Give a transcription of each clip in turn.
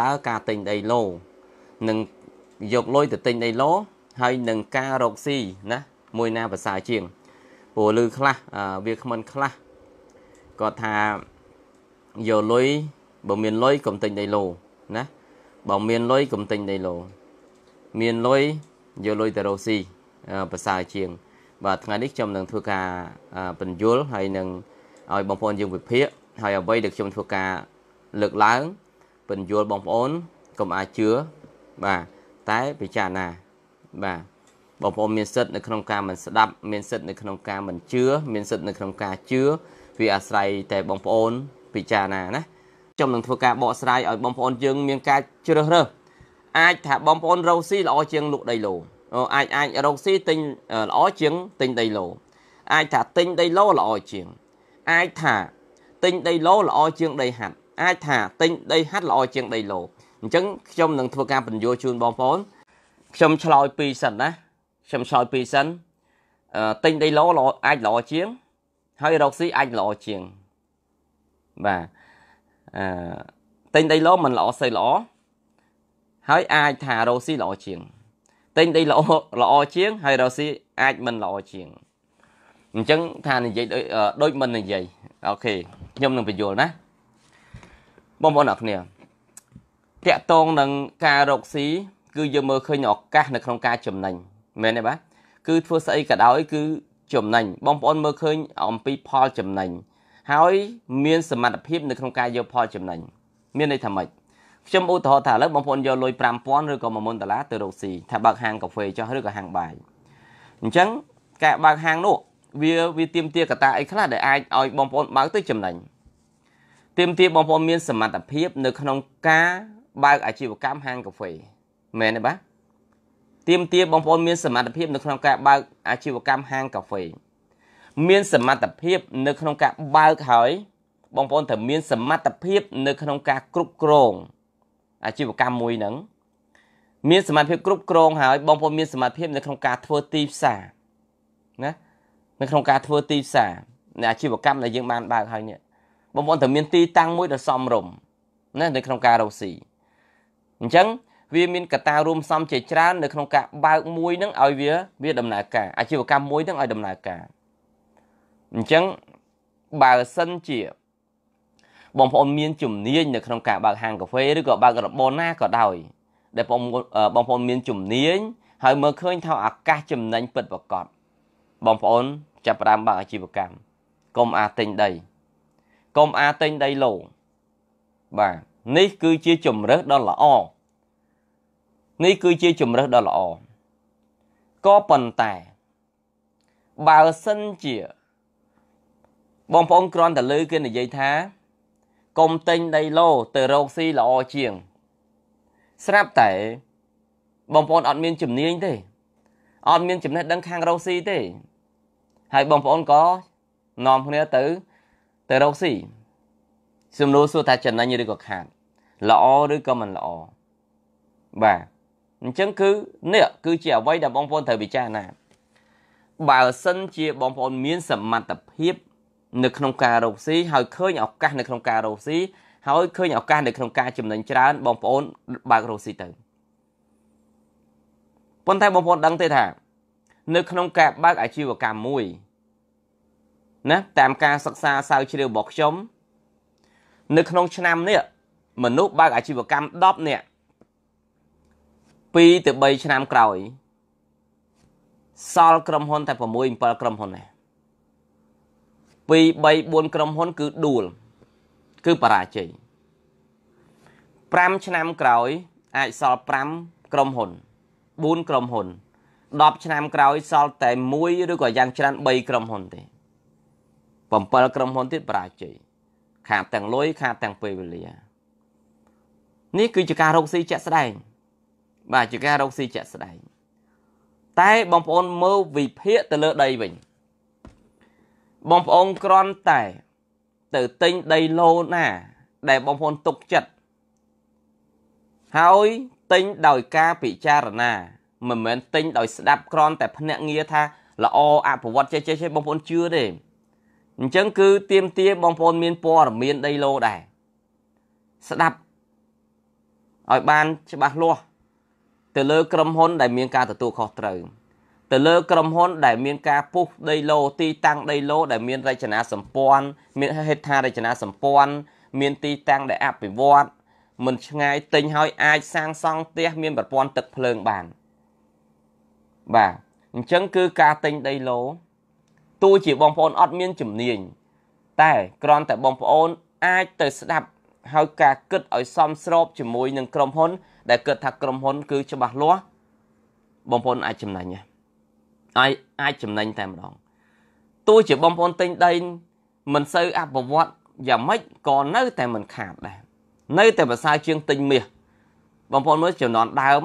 តើការទិញដីឡូនឹងយកលុយទៅទិញដីឡូហើយនឹងការរកស៊ីណា មួយណាប្រសើរជាងព្រោះលឺខ្លះវាគ្មិនខ្លះគាត់ថាយកលុយបើមានលុយកុំទិញដីឡូណាបើមានលុយកុំទិញដីឡូមានលុយយកលុយទៅរកស៊ីប្រសើរជាងបាទថ្ងៃនេះខ្ញុំនឹងធ្វើការបញ្យលហើយនឹងឲ្យបងប្អូនយើងវិភាគហើយអ្វីដែលខ្ញុំធ្វើការលើកឡើងពន្យល់បងប្អូនកុំអាចជឿបាទតែពិចារណាបាទបងប្អូនមានសិទ្ធិនៅក្នុងការមិនស្ដាប់មានសិទ្ធិនៅក្នុងការមិនជឿមានសិទ្ធិនៅក្នុងការជឿវាអាស្រ័យតែបងប្អូន ពិចារណាណាខ្ញុំនឹងធ្វើការបកស្រាយឲ្យបងប្អូនយើងមានការជ្រើសរើសអាចថាបងប្អូនរកស៊ីល្អជាងលក់ដីឡូអាចអាចរកស៊ីទិញល្អជាងទិញដីឡូអាចថាទិញដីឡូល្អជាងអាចថាទិញដីឡូល្អជាងដីហាត់អាចថាទិញដីហាត់ល្អជាងដីឡូអញ្ចឹងខ្ញុំនឹងធ្វើការបញ្យល់ជូនបងប្អូនខ្ញុំឆ្លោយពីសិនណាខ្ញុំឆ្លោយពីសិនអឺទិញដីឡូល្អអាចល្អជាងហើយរកស៊ីអាចល្អជាងបាទអឺទិញដីឡូមិនល្អស្អីល្អហើយអាចថារកស៊ីល្អជាងទិញដីល្អល្អជាងហើយរកស៊ីអាចមិនល្អជាងអញ្ចឹងថានិយាយដូចមិននិយាយអូខេខ្ញុំនឹងបញ្យល់ណាបងប្អូនអ្នកគ្នាតាក់តងនឹងការរកស៊ីគឺយើងមើលឃើញឱកាសនៅក្នុងការចំណេញមែនទេបាទគឺធ្វើស្អីក៏ដោយគឺចំណេញបងប្អូនមើលឃើញអំពីផលចំណេញហើយ មានសមត្ថភាពនៅក្នុងការយកផលចំណេញមានន័យថាម៉េចខ្ញុំឧទាហរណ៍ថាឥឡូវបងប្អូនយកលុយ5000ឬក៏10000ដុល្លារទៅរកស៊ីថាបើកហាងកាហ្វេចុះឬក៏ហាងបាយអញ្ចឹងការបើកហាងនោះវាវាទៀមទាកតាអីខ្លះដែលអាចឲ្យបងប្អូនបើកទៅចំណេញទាមទារបងប្អូនមានសមត្ថភាព នៅក្នុងការបើក អាជីវកម្មហាងកាហ្វេមែនទេបាទទាមទារបងប្អូនមានសមត្ថភាពនៅក្នុងការបើកអាជីវកម្មហាងកាហ្វេ មាន សមត្ថភាពនៅក្នុងការបើកហើយបងប្អូនត្រូវមានសមត្ថភាព នៅ ក្នុងការគ្រប់គ្រងអាជីវកម្មមួយហ្នឹងមានសមត្ថភាពគ្រប់គ្រងហើយបងប្អូនមានសមត្ថភាពនៅក្នុងការធ្វើទីផ្សារណានៅក្នុងការធ្វើទីផ្សារនៃអាជីវកម្មដែលយើងបានបើកហើយនេះបងប្អូនត្រូវមានទីតាំងមួយដ៏សមរម្យណានៅក្នុងការរកស៊ីអញ្ចឹងវាមានកត្តារួមសំជាច្រើននៅក្នុងការបើកមួយ នឹងឲ្យវាវាដំណើរការអាជីវកម្មមួយនឹងឲ្យដំណើរការអញ្ចឹងបើសិនជាបងប្អូនមានជំនាញនៅក្នុងការបើកហាងកាហ្វេឬក៏បើករបរណាក៏ដោយដែលបងបងប្អូនមាន ជំនាញហើយមើលឃើញថាឱកាសចំណេញពិតប្រាកដបងប្អូនចាប់ផ្ដើមបើកអាជីវកម្មកុំអាទិញដីកុំអាទិញដីឡូបាទនេះគឺជាជំរើសដ៏ល្អនេះគឺជាជំរើសដ៏ល្អក៏ប៉ុន្តែបើសិនជា បងប្អូនគ្រាន់តែលើគេនិយាយថាកុំទិញដីឡូទៅរកស៊ីល្អជាង ស្រាប់តែបងប្អូនអត់មានជំនាញទេអត់មានចំណេះដឹងខាងរកស៊ីទេ ហើយបងប្អូនក៏នាំគ្នាទៅទៅរកស៊ីសំណួរសួរថាចំណេញឬក៏ខាតល្អឬក៏មិនល្អបាទអញ្ចឹងគឺនេះគឺជាអ្វីដែលបងប្អូនត្រូវពិចារណា បើសិនជាបងប្អូនមានសមត្ថភាព នៅក្នុងការរកស៊ីហើយឃើញឱកាសនៅក្នុងការរកស៊ីហើយឃើញឱកាសនៅក្នុងការចំណេញច្រើនបងប្អូនបើករកស៊ីទៅប៉ុន្តែបងប្អូនដឹងទេថា នៅក្នុងការបើកអាជីវកម្មមួយណាតាមការសិក្សាស្រាវជ្រាវរបស់ខ្ញុំនៅក្នុង ឆ្នាំនេះមនុស្សបើកអាជីវកម្ម10នាក់2ទៅ3ឆ្នាំក្រោយ សល់ក្រុមហ៊ុនតែ6 7ក្រុមហ៊ុនណា2 3 4ក្រុមហ៊ុន គឺដួលគឺបរាជ័យ5ឆ្នាំក្រោយអាចសល់5ក្រុមហ៊ុន4ក្រុមហ៊ុន10ឆ្នាំក្រោយ សល់តែ1ឬក៏យ៉ាង ច្រើន3ក្រុមហ៊ុនទេ7ក្រុមហ៊ុនទៀតបរាជ័យខាតទាំងលុយខាតទាំងពេលវេលានេះគឺជាការរកស៊ីជាក់ស្ដែង បាទជាការរកស៊ីជាក់ស្ដែងតែបងប្អូនមើលវិភាគទៅលើដីវិញបងប្អូនក្រន់តែទៅទិញដីឡូណា ដែលបងប្អូនទុកចិត្តហើយទិញដោយការពិចារណាមិនមែនទិញដោយស្ដាប់ក្រន់តែភ្នាក់ងារថាល្អអភិវឌ្ឍចេះចេះបងប្អូនជឿទេអញ្ចឹងគឺទៀមទាបងប្អូនមានព័ត៌មានដីឡូដែរស្ដាប់ឲ្យបានច្បាស់លាស់ទៅលើក្រុមហ៊ុនដែលមានការទទួលខុសត្រូវទៅលើក្រុមហ៊ុនដែលមានការពុះដីឡូទីតាំងដីឡូដែលមានរចនាសម្ព័ន្ធមានហេដ្ឋារចនាសម្ព័ន្ធមានទីតាំងដែលអភិវឌ្ឍមិនឆ្ងាយទិញឲ្យអាចសាងសង់ផ្ទះមានប្រព័ន្ធទឹកភ្លើងបានបាទអញ្ចឹងគឺការទិញដីឡូទោះជាបងប្អូនអត់មានជំនាញតែគ្រាន់តែបងប្អូនអាចទៅស្ដាប់ហើយការគិតឲ្យសមស្របជាមួយនឹងក្រុមហ៊ុន ដែលគិតថាក្រុមហ៊ុនគឺច្បាស់លាស់បងប្អូនអាចចំណេញហើយអាចចំណេញតែម្ដងទោះជាបងប្អូនទិញដីមិនសូវអភិវឌ្ឍយ៉ាងម៉េចក៏នៅតែមិនខាតដែរនៅតែប្រសើរជាងទិញមាសបងប្អូនមើលចំនួនដើម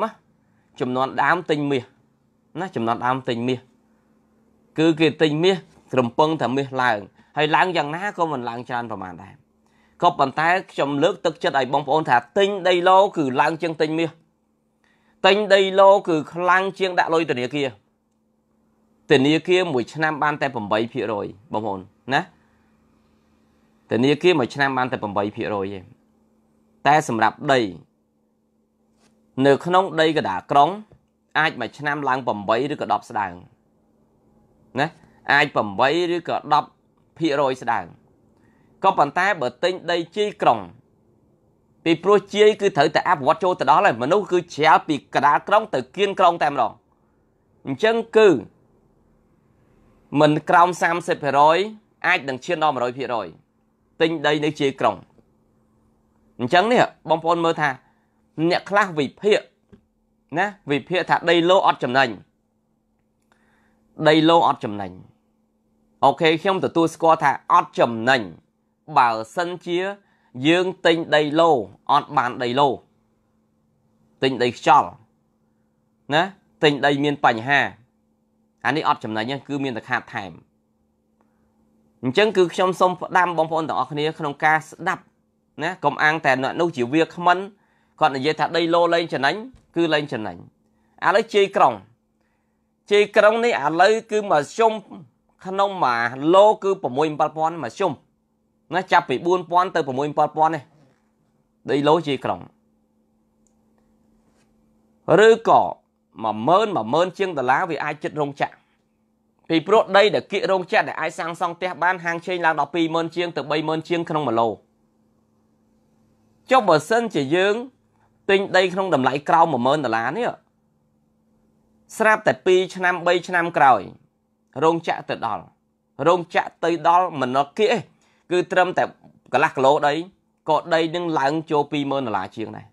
ចំនួនដើមទិញមាសណាចំនួនដើមទិញមាសគឺគេទិញមាសក្រំពឹងថាមាសឡើងហើយឡើងយ៉ាងណាក៏មិនឡើងច្រើនប្រមាណដែរក៏ប៉ុន្តែខ្ញុំលើកទឹកចិត្តឲ្យបងប្អូនថាទិញដីឡូគឺឡើងជាងទិញមាសទិញដីឡូគឺខ្លាំងជាង ដាក់លុយធនាគារធនាគារមួយឆ្នាំបាន តែ8%បងប្អូនណាធនាគារមួយឆ្នាំបានតែ8%ទេតែសម្រាប់ដីនៅ ក្នុង ដីកដាក្រុងអាចមួយឆ្នាំឡើង8ឬក៏10ស្ដើងណាអាច8ឬក៏10%ស្ដើងក៏ប៉ុន្តែបើទិញដីជាយក្រុង ពីព្រោះជាយគឺត្រូវតែអភិវឌ្ឍចូលទៅដល់ហើយមនុស្សគឺជ្រាលពីកដាលក្រុង ទៅគៀនក្រុងតែម្ដងអញ្ចឹងគឺមិនក្រោម30%អាចនឹងឈានដល់100%ទិញដីនៅជាយក្រុងអញ្ចឹងនេះបងប្អូនមើលថា អ្នកខ្លះវិភាគណាវិភាគថាដីលោអត់ចំណេញដីឡូអត់ចំណេញអូខេខ្ញុំទទួលស្គាល់ថាអត់ចំណេញបើសិនជាយើងទិញដីឡូអត់បានដីឡូទិញដីខ្យល់ណាទិញដីមានបញ្ហាអានេះអត់ចំណេញគឺមានតែខាតថែមអញ្ចឹងគឺខ្ញុំសូមផ្ដាំបងប្អូនទាំងអស់គ្នាក្នុងការស្ដាប់ណាកុំអាងតែអ្នកនោះជាវាគ្មិនគាត់និយាយថាដីឡូលែងចំណេញគឺលែងចំណេញឥឡូវជ័យក្រុងជ័យក្រុងនេះឥឡូវគឺមធ្យមក្នុងមួយឡូគឺ6 7000មធ្យមណាចាប់ពី4000ទៅ6 7000នេះដីឡូជ័យក្រុងឬក៏10000 10000ជាងដុល្លារវាអាចចិត្តរោងចក្រពីព្រោះដីដែលគៀករោងចក្រដែលអាចសាងសង់ផ្ទះបានហាងឆេងឡើងដល់20000ជាងទៅ30000ជាងក្នុង1ឡូចុះបើសិនជាយើងទិញដីក្នុងតម្លៃក្រោម10000ដុល្លារនេះស្រាប់តែ2ឆ្នាំ3ឆ្នាំក្រោយរោងចក្រទៅដល់រោងចក្រទៅដល់មណគិឯងគឺត្រឹមតែកន្លះគីឡូដីក៏ដីនឹងឡើងចូល20000ដុល្លារជាងដែរ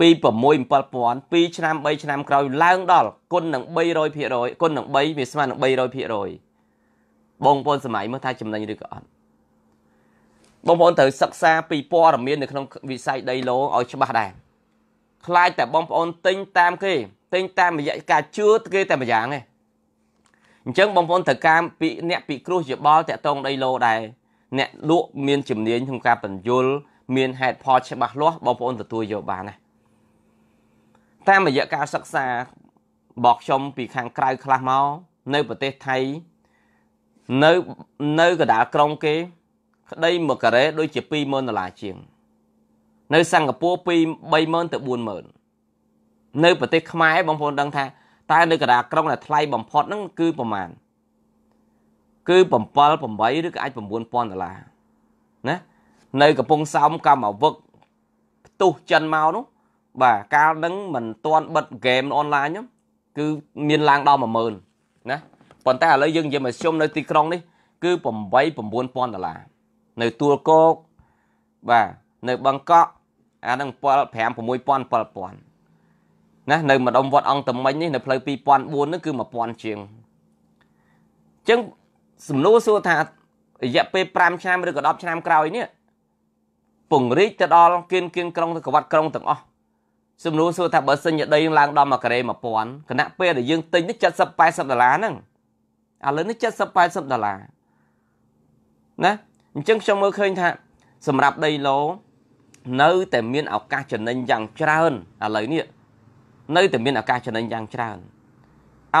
ពី6 7000 2ឆ្នាំ3ឆ្នាំក្រោយឡើងដល់គុណនឹង300%គុណនឹង3វាស្មើនឹង300%បងប្អូនសម័យមើលថាចំណេញឬក៏អត់បងប្អូនត្រូវសិក្សា ពីព័ត៌មាននៅក្នុងវិស័យដីឡូឲ្យច្បាស់ដែរខ្លាចតែបងប្អូនទិញតាមគេទិញតាមរយៈការជឿគេតែម្យ៉ាងឯងអញ្ចឹងបងប្អូនត្រូវការពីអ្នកពិគ្រោះយោបល់តាក់ទងដីឡូដែរអ្នកលក់មានជំនាញក្នុងការបញ្យលមានហេតុផលច្បាស់លាស់បងប្អូនទទួលយកបានណាតាមរយៈការសិក្សារបស់ខ្ញុំពីខាងក្រៅខ្លះមកនៅប្រទេសថៃនៅនៅកណ្ដាលក្រុងគេក្តីមួយកការ៉េដូចជា20000ដុល្លារជាងនៅសិង្ហបុរីពី30000ទៅ40000នៅប្រទេស ខ្មែរបងប្អូនដឹងថាតើនៅកណ្ដាលក្រុងដែលថ្លៃបំផុតហ្នឹងគឺប្រមាណគឺ7 8ឬក៏អាច9000ដុល្លារណានៅកំពង់សោមកម្មវឹកផ្ទុះចិនមកនោះ បាទកាលហ្នឹងមិនទាន់បិទហ្គេមអនឡាញគឺ មានឡើងដល់10000ណាប៉ុន្តែឥឡូវយើងនិយាយមកជុំនៅទីក្រុងនេះគឺ8 9000ដុល្លារនៅទួលគោកបាទនៅបឹងកក់អានឹង7 5 6000 7000ណានៅម្ដុំវត្ត អង្គតមិញនេះនៅផ្លូវ2004នោះគឺ1000ជាងអញ្ចឹងសំណួរសួរថារយៈពេល5ឆ្នាំឬក៏10ឆ្នាំក្រោយនេះពង្រីកទៅដល់គៀនគៀនក្រុងទៅកវាត់ក្រុងទាំងអស់សំណួរសួរថាបើសិនជាដីឡើងដល់មួយការ៉េ1000គណៈពេលដែលយើងទិញនេះ70 80ដុល្លារហ្នឹងឥឡូវនេះ70 80ដុល្លារណាអញ្ចឹងខ្ញុំមើលឃើញថា សម្រាប់ដីឡូនៅតែមានឱកាសចំណេញយ៉ាងច្រើនឥឡូវនេះនៅតែមានឱកាសចំណេញយ៉ាងច្រើន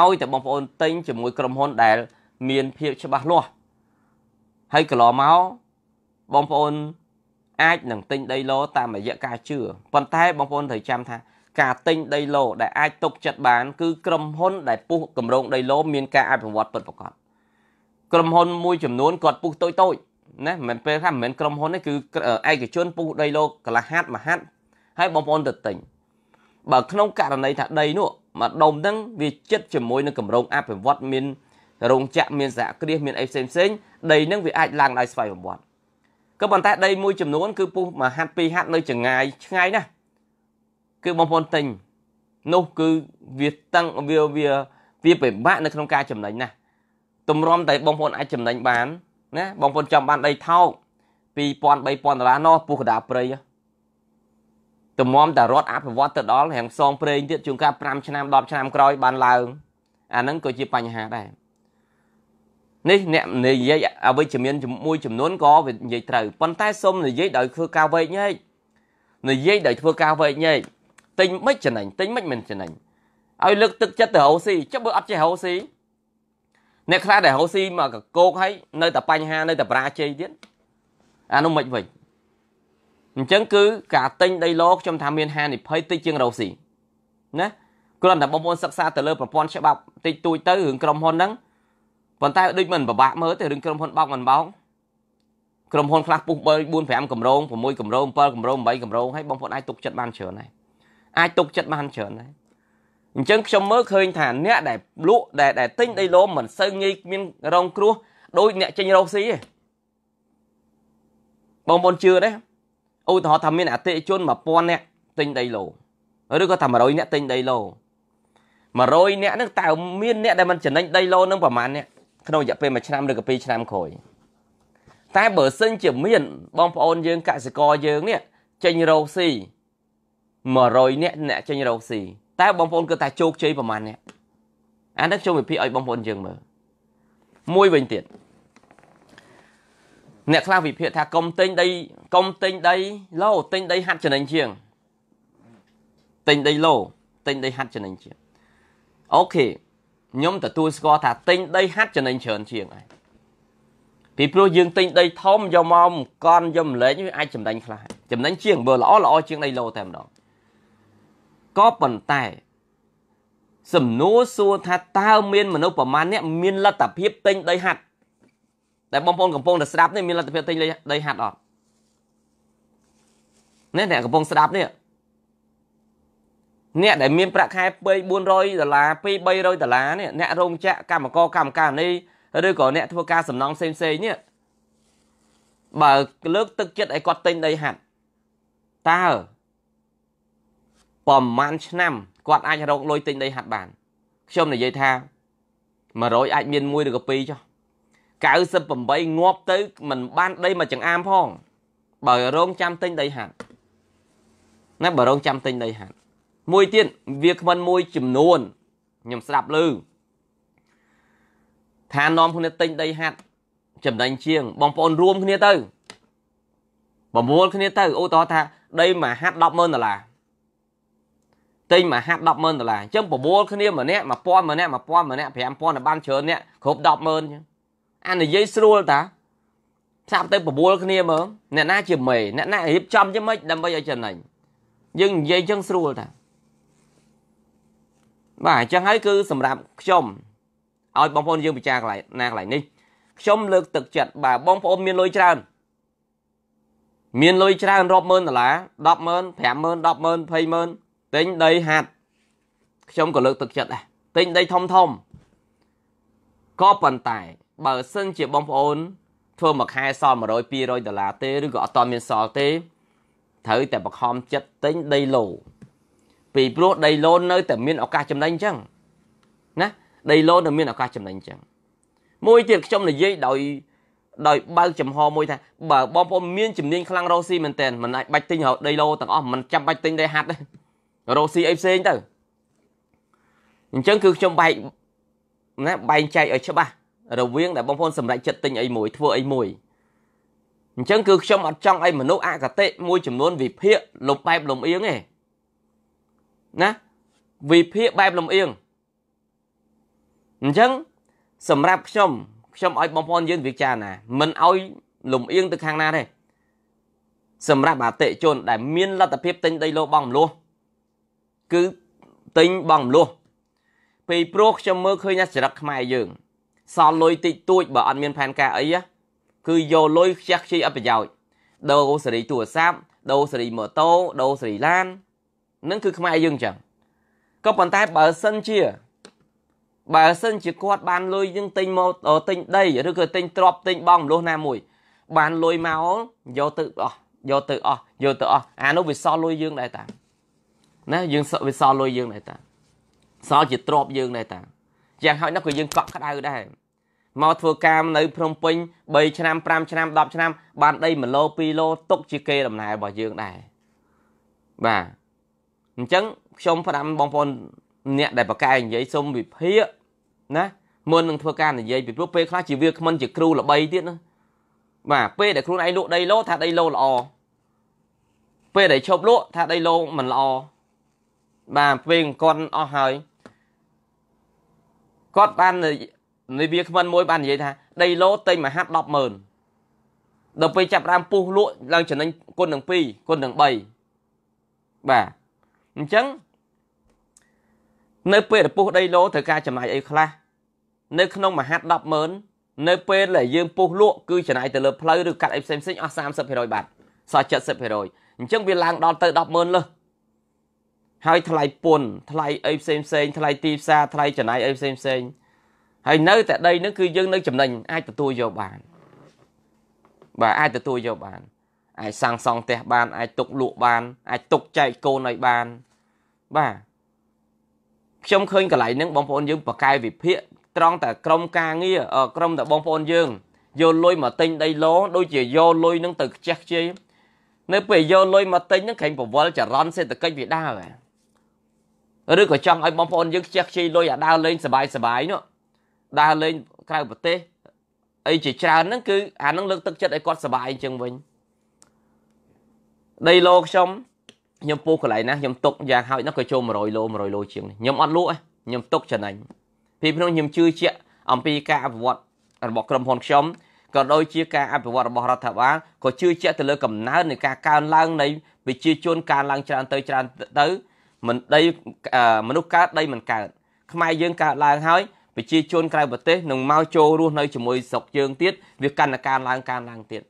ឲ្យតែបងប្អូនទិញជាមួយក្រុមហ៊ុនដែល មានភាពច្បាស់លាស់ហើយកន្លងមកបងប្អូនអាចនឹងទិញដីឡូតាមរយៈការជឿប៉ុន្តែបងប្អូនត្រូវចាំថាការទិញដីឡូដែលអាចຕົកចិត្តបានគឺក្រុមហ៊ុនដែលពុះគម្រោងដីឡូមានការអភិវឌ្ឍពិតប្រាកដក្រុមហ៊ុនមួយចំនួនគាត់ពុះតូចតូចណាមិនពេលថាមិនមែនក្រុមហ៊ុនទេគឺឯកជនពុះដីលោកកលហាត់មហាត់ហើយបងប្អូនទៅទិញបើក្នុងករណីថាដី នោះមកដុំហ្នឹងវាចិត្តជាមួយនឹងកម្រងអភិវឌ្ឍមានរោងចក្រមានសហគ្រាសមានអីផ្សេងផ្សេងដីហ្នឹងវាអាចឡើងដោយស្វ័យប្រវត្តិក៏ប៉ុន្តែដីមួយចំនួនគឺពុះមួយហាត់ពីរហាត់នៅចងាយឆ្ងាយណាស់គឺបងប្អូនទិញនោះគឺវាតឹងវាវាវាពិបាកនៅក្នុងការចំណេញណាស់ទម្រាំតែបងប្អូនអាចចំណេញបានណាបងប្អូនចង់បានដីថោក2000 3000ដុល្លារណោះពុះកដាព្រៃតំមតារត់អភិវឌ្ឍទៅដល់រាំងសងព្រេងទៀតជួនកាល5ឆ្នាំ10ឆ្នាំក្រោយបានឡើង អាហ្នឹងក៏ជាបញ្ហាដែរនេះអ្នកនិយាយអវិជ្ជមានមួយចំនួនក៏វានិយាយត្រូវប៉ុន្តែសូមនិយាយដោយធ្វើការវែកញែកនិយាយដោយធ្វើការវែកញែកទិញមិនចំណេញទិញមិនមិនចំណេញឲ្យលើកទឹកចិត្តទៅរោស៊ីចុះបើអត់ចេះរោស៊ីអ្នកខ្លះដែលរស់ស៊ីមកកកោកហើយនៅតែបញ្ហានៅតែបរាជ័យទៀតអានោះមិនវិញអញ្ចឹងគឺការទិញដីឡូខ្ញុំថាមានហានិភ័យតិចជាងរស់ស៊ីណាគ្រាន់តែបងប្អូនសិក្សាទៅលើប្រព័ន្ធច្បាប់តិចតួចទៅរឿងក្រុមហ៊ុនហ្នឹងប៉ុន្តែដូចមិនពិបាកមើលទេរឿងក្រុមហ៊ុនបោកមិនបោកក្រុមហ៊ុនខ្លះពុះ3 4 5កម្រង6កម្រង7កម្រង8កម្រងហើយបងប្អូនអាចទុកចិត្តបានច្រើនហើយអាចទុកចិត្តបានច្រើនហើយអញ្ចឹងខ្ញុំមើលឃើញថាអ្នកដែលលក់ដែលដែលទិញដីលោមមិនសូវងាយមានរងគ្រោះដោយអ្នកចេញរកស៊ីទេបងប្អូនជឿទេឧទាហរណ៍ថាមានអតិជន1000នាក់ទិញដីលោឬក៏ថា100នាក់ទិញដីលោ100នាក់ហ្នឹងតើមានអ្នកដែលមិនចំណេញដីលោនឹងប្រហែលអ្នកក្នុងរយៈពេល1ឆ្នាំឬក៏2ឆ្នាំក្រោយតែបើសិនជាមាន បងប្អូនយើងកសិករយើងនេះចេញរកស៊ី100នាក់អ្នកចេញរកស៊ីតែបងប្អូនគិតថាជោគជ័យប្រហែលនេះអានេះខ្ញុំវិភាគឲ្យបងប្អូនយើងមើលមួយវិញទៀតអ្នកខ្លះវិភាគថាកុំទិញដីកុំទិញដីលោទិញដីហាត់ចំណេញជាងទិញដីលោទិញដីហាត់ចំណេញជាងអូខេខ្ញុំទទួលស្គាល់ថាទិញដីហាត់ចំណេញច្រើនជាងហើយពីព្រោះយើងទិញដីធំយកមកកន់យកម្លែកអាចចំណេញខ្លះចំណេញជាងមើលល្អល្អជាងដីលោតែម្ដងក៏ប៉ុន្តែសំណួរសួរថាតើមានមនុស្សប្រមាណអ្នកមានលទ្ធភាពទិញដីហាត់តែបងប្អូនកំពុងតែស្ដាប់នេះមានលទ្ធភាពទិញដីហាត់អត់នេះអ្នកកំពុងស្ដាប់នេះអ្នកដែលមានប្រាក់ខែពេក400ដុល្លារពី300ដុល្លារនេះអ្នករោងចក្រកម្មករកម្មការនេះឬក៏អ្នកធ្វើការសំណងផ្សេងផ្សេងនេះបើលើកទឹកចិត្តឲ្យគាត់ទិញដីហាត់តើប្រហែលឆ្នាំគាត់អាចរកលុយទិញដីហាត់បាន ខ្ញុំនិយាយថា100អាចមាន1ឬក៏2ចុះ98ងាប់ទៅមិនបាន ដីមកចង្អាមផងបើរងចាំទិញដីហាត់ណាបើរងចាំទិញដីហាត់មួយទៀតវាគ្មិនមួយចំនួនខ្ញុំស្ដាប់ឮថានាំគ្នាទិញដីហាត់ចំណេញជាង បងប្អូនរួមគ្នាទៅប្រមូលគ្នាទៅឧទាហរណ៍ថាដីមួយហាត់100,000ដុល្លារទិញមួយហាត់100000ដុល្លារអញ្ចឹង9គ្នាម្នាក់1000ម្នាក់1000ម្នាក់5000ដល់បានច្រើនអ្នកគ្រប់100000អញ្ចឹងអានិយាយស្រួលតាផ្សារទៅ9គ្នាមើលអ្នកណា ជាមេអ្នកណារៀបចំយ៉ាងម៉េចដើម្បីឲ្យចំណេញយើងនិយាយអញ្ចឹងស្រួលតាបាទអញ្ចឹងហើយគឺសម្រាប់ខ្ញុំឲ្យបងប្អូនយើងពិចារណាកន្លែងណាកន្លែងនេះ ខ្ញុំលើក ទឹកចិត្តបាទបងប្អូនមានលុយច្រើនមានលុយច្រើនរាប់ម៉ឺនដុល្លារ10ម៉ឺន5ម៉ឺន10ម៉ឺន20ម៉ឺនទិញដីហាត់ខ្ញុំក៏លើកទឹកចិត្តដែរទិញដីធំធំក៏ប៉ុន្តែបើសិនជាបងប្អូន ធ្វើមួយខែសល់100 200ដុល្លារទេឬក៏អត់ទាន់មានសល់ទេត្រូវតែបង្ខំចិត្តទិញដីឡូពីព្រោះដីឡូនៅតែមានឱកាសចំណេញអញ្ចឹងណា ដីឡូនៅមានឱកាសចំណេញអញ្ចឹងមួយទៀតខ្ញុំនិយាយដោយដោយបើកចំហមួយថាបើបងប្អូនមានជំនាញខ្លាំងរ៉ូស៊ីមែនតើមិនអាចបាច់ទិញដីឡូទាំងអស់មិនចាំបាច់ទិញដីហាត់ទេរកស៊ីអីផ្សេងទៅអញ្ចឹងគឺខ្ញុំបែកណាបែងចែកឲ្យច្បាស់រវាងដែលបងប្អូនសម្រេចចិត្តទិញអីមួយធ្វើអីមួយអញ្ចឹងគឺខ្ញុំអត់ចង់ឲ្យមនុស្សអកតេមួយចំនួនវិភាគលំបែបលំអៀងទេណាវិភាគបែបលំអៀងអញ្ចឹងសម្រាប់ខ្ញុំខ្ញុំឲ្យបងប្អូនយើងពិចារណា មិនឲ្យលំអៀងទៅខាងណាទេសម្រាប់អតិជនដែលមានលទ្ធភាពទិញដីលោបងមលោះគឺទិញបងមលោះពេលព្រោះខ្ញុំមើលឃើញថាចរិតខ្មែរយើងសល់លុយតិចតួចបើអត់មានផែនការអីគឺយកលុយខ្ជះខ្ជាយអត់ប្រយោជន៍ដូរសេរីទូរស័ព្ទដូរសេរីម៉ូតូដូរសេរីឡាននឹងគឺខ្មែរយើងចឹងក៏ប៉ុន្តែបើសិនជាបើសិនជាគាត់ បានលុយនឹងទិញម៉ូតូទិញដីឬក៏ទិញទ្រព្យទិញបងមលោះណាមួយ បានលុយមកយកទៅអស់យកទៅអស់យកទៅអស់អានោះវាសល់លុយយើងដែរតាណាយើងវាសល់លុយយើងដែរតាសល់ជាទ្រពយើងដែរតាយ៉ាងហោចណាស់ក៏យើងកក់ក្ដៅដែរមកធ្វើការនៅភ្នំពេញ3ឆ្នាំ5ឆ្នាំ10ឆ្នាំ បានដី1ឡូ2ឡូຕົកជាគេដំណើររបស់យើងដែរបាទអញ្ចឹងខ្ញុំផ្ដាំបងប្អូនអ្នកដែលប្រកែនិយាយសុំវិភាកណាមុននឹងធ្វើការនិយាយពីព្រោះពេលខ្លះជាវាគ្មិនជាគ្រូល្បីទៀតណាបាទពេលដែលខ្លួនឯងលក់ដីឡូថាដីឡូល្អពេលដែលឈប់លក់ថាដីឡូមិនល្អបាទពេលគាត់អស់ហើយគាត់បាននាវាគ្មិនមួយ បាននិយាយថា ដីឡូទិញមហាត់100000ដល់ពេលចាប់ដើមពុះលក់ឡើងចំណេញគុណនឹង2គុណនឹង3បាទអញ្ចឹងនៅពេលដែលពុះដីឡូត្រូវការចំណាយអីខ្លះនៅ ក្នុងមហាត់100000នៅ ពេលដែលយើងពុះលក់គឺចំណាយទៅលើផ្លូវឬកាត់អីផ្សេងៗអស់30%បាត់សល់70%អញ្ចឹងវាឡើងដល់ទៅ100,000លើសហើយថ្លៃពន្ធថ្លៃអីផ្សេងផ្សេងថ្លៃទីផ្សារថ្លៃចំណាយអីផ្សេងផ្សេងហើយនៅ តែដីនឹងគឺយើងនៅចំណេញអាចទទួលយកបានបាទអាចទទួលយកបានអាចសាងសង់ផ្ទះបាន អាចទុកលក់បានអាចទុកចែកកូនឲ្យបានបាទខ្ញុំឃើញកន្លែងហ្នឹងបងប្អូនយើងបកកែវិភាគត្រង់តែក្រមការងារក្រមតែបងប្អូនយើងយកលុយមកទិញដីឡូដូចជាយកលុយហ្នឹងទៅខ្ជះខ្ជាយនៅ ពេលយកលុយមកទិញហ្នឹងក្រែងប្រវល់ចរន្តសេដ្ឋកិច្ចវាដើរហ៎ឬក៏ចង់ឲ្យបងប្អូនយើងខ្ជិះខ្ជិលុយអាដើរលេងសបាយសបាយនោះដើរលេងក្រៅប្រទេសអីជាច្រើនហ្នឹងគឺ អានឹងលើកទឹកចិត្តឲ្យគាត់សបាយជាងវិញដីឡូខ្ញុំខ្ញុំពុះកន្លែងណាខ្ញុំຕົកយ៉ាងហោចណាស់ក៏ចូល100ឡូ100ឡូជាងនេះខ្ញុំអត់លក់ទេខ្ញុំຕົកចំណេញពីព្រោះខ្ញុំជឿជាក់អំពីការអភិវឌ្ឍរបស់ក្រុមហ៊ុនខ្ញុំក៏ដូចជាការអភិវឌ្ឍរបស់រដ្ឋាភិបាលក៏ជឿជាក់ទៅលើកំណើននៃការកើនឡើងនៃប្រជាជនកើនឡើងច្រើនទៅច្រើនទៅមិនដី មនុស្សកើតដីមិនកើតខ្មែរយើងកើតឡើងហើយប្រជាជនក្រៅប្រទេសនឹងមកចូលរស់នៅជាមួយស្រុកយើងទៀតវាកាន់តែកើនឡើងកើនឡើងទៀត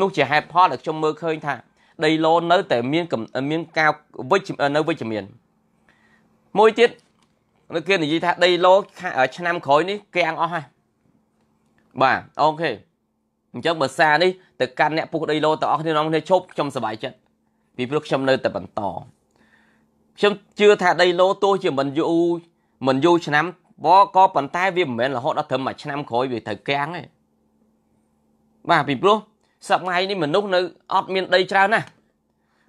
នោះជាហេតុផលដែលខ្ញុំមើលឃើញថា ដីឡូននៅតែមានមានការវិជ្ជនៅវិជ្ជមានមួយទៀតនៅគេនិយាយថាដីឡូឆ្នាំក្រោយនេះគេអង្អស់ហើយបាទអូខេអញ្ចឹងបើសារនេះទៅកាន់អ្នកពុះដីឡូទាំងអស់គ្នានរគ្នាជប់ខ្ញុំសប្បាយចិត្តពីព្រោះខ្ញុំនៅតែបន្តខ្ញុំជឿថាដីឡូទោះជាមិនយូរមិនយូរឆ្នាំបក៏ប៉ុន្តែវាមិនមែនរហូតដល់ត្រឹមមួយឆ្នាំក្រោយវាត្រូវកាំងទេបាទពីព្រោះសប្ងៃនេះមនុស្សនៅអត់មានដីច្រើនណាស់